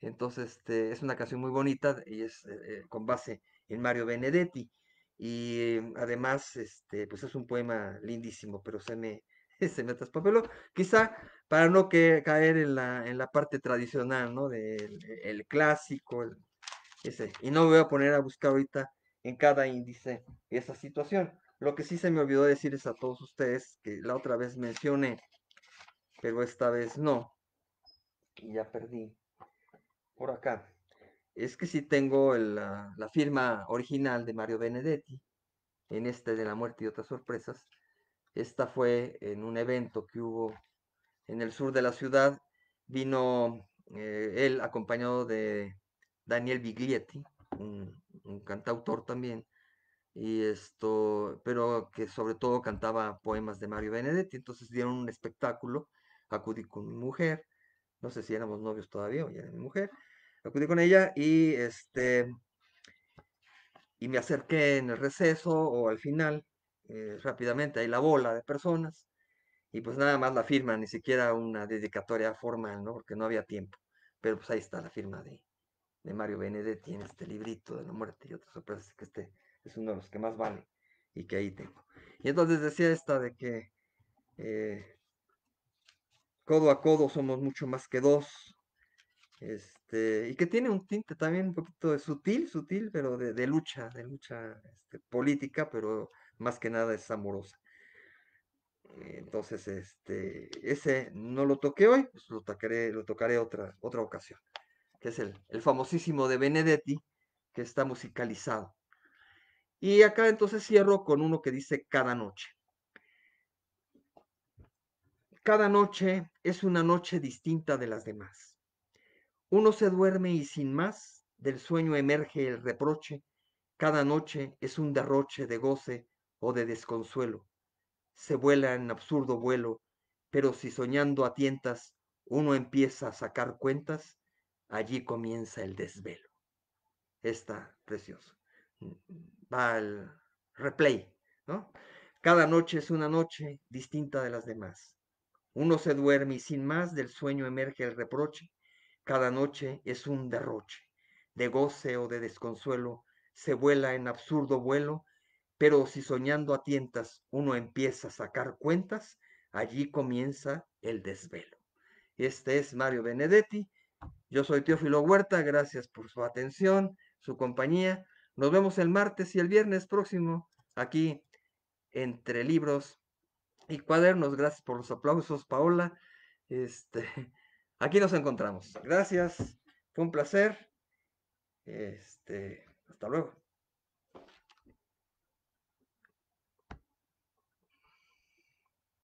Entonces, este, es una canción muy bonita y es eh, eh, con base en Mario Benedetti. Y mm, además, este, pues es un poema lindísimo, pero se me, (laughs) se me pelo Quizá para no que, caer en la, en la parte tradicional, ¿no? Del el clásico, ese. Y no me voy a poner a buscar ahorita en cada índice esa situación. Lo que sí se me olvidó decir es a todos ustedes que la otra vez mencioné, pero esta vez no. Y ya perdí. Por acá. Es que sí tengo la, firma original de Mario Benedetti en este de La muerte y otras sorpresas. Esta fue en un evento que hubo en el sur de la ciudad. Vino eh, él acompañado de Daniel Biglietti, un un cantautor también, y esto, pero que sobre todo cantaba poemas de Mario Benedetti, entonces dieron un espectáculo, acudí con mi mujer, no sé si éramos novios todavía o ya era mi mujer, acudí con ella y este, y me acerqué en el receso o al final, eh, rápidamente, hay la bola de personas, y pues nada más la firma, ni siquiera una dedicatoria formal, ¿no? Porque no había tiempo, pero pues ahí está la firma de, de Mario Benedetti en este librito de la muerte y otras sorpresas, que este es uno de los que más vale y que ahí tengo. Y entonces decía esta de que eh, codo a codo somos mucho más que dos, este, y que tiene un tinte también un poquito de sutil, sutil, pero de, lucha, de lucha este, política, pero más que nada es amorosa. Entonces, este, ese no lo toqué hoy, pues lo tocaré, lo tocaré otra, otra ocasión que es el, famosísimo de Benedetti, que está musicalizado. Y acá entonces cierro con uno que dice cada noche. Cada noche es una noche distinta de las demás. Uno se duerme y sin más del sueño emerge el reproche. Cada noche es un derroche de goce o de desconsuelo. Se vuela en absurdo vuelo, pero si soñando a tientas uno empieza a sacar cuentas, allí comienza el desvelo. Está precioso. Va al replay, ¿no? Cada noche es una noche distinta de las demás. Uno se duerme y sin más del sueño emerge el reproche. Cada noche es un derroche. De goce o de desconsuelo se vuela en absurdo vuelo, pero si soñando a tientas uno empieza a sacar cuentas, allí comienza el desvelo. Este es Mario Benedetti yo soy Teófilo Huerta, gracias por su atención, su compañía. Nos vemos el martes y el viernes próximo aquí entre libros y cuadernos. Gracias por los aplausos, Paola. Este, (laughs) aquí nos encontramos. Gracias, fue un placer. Este, hasta luego.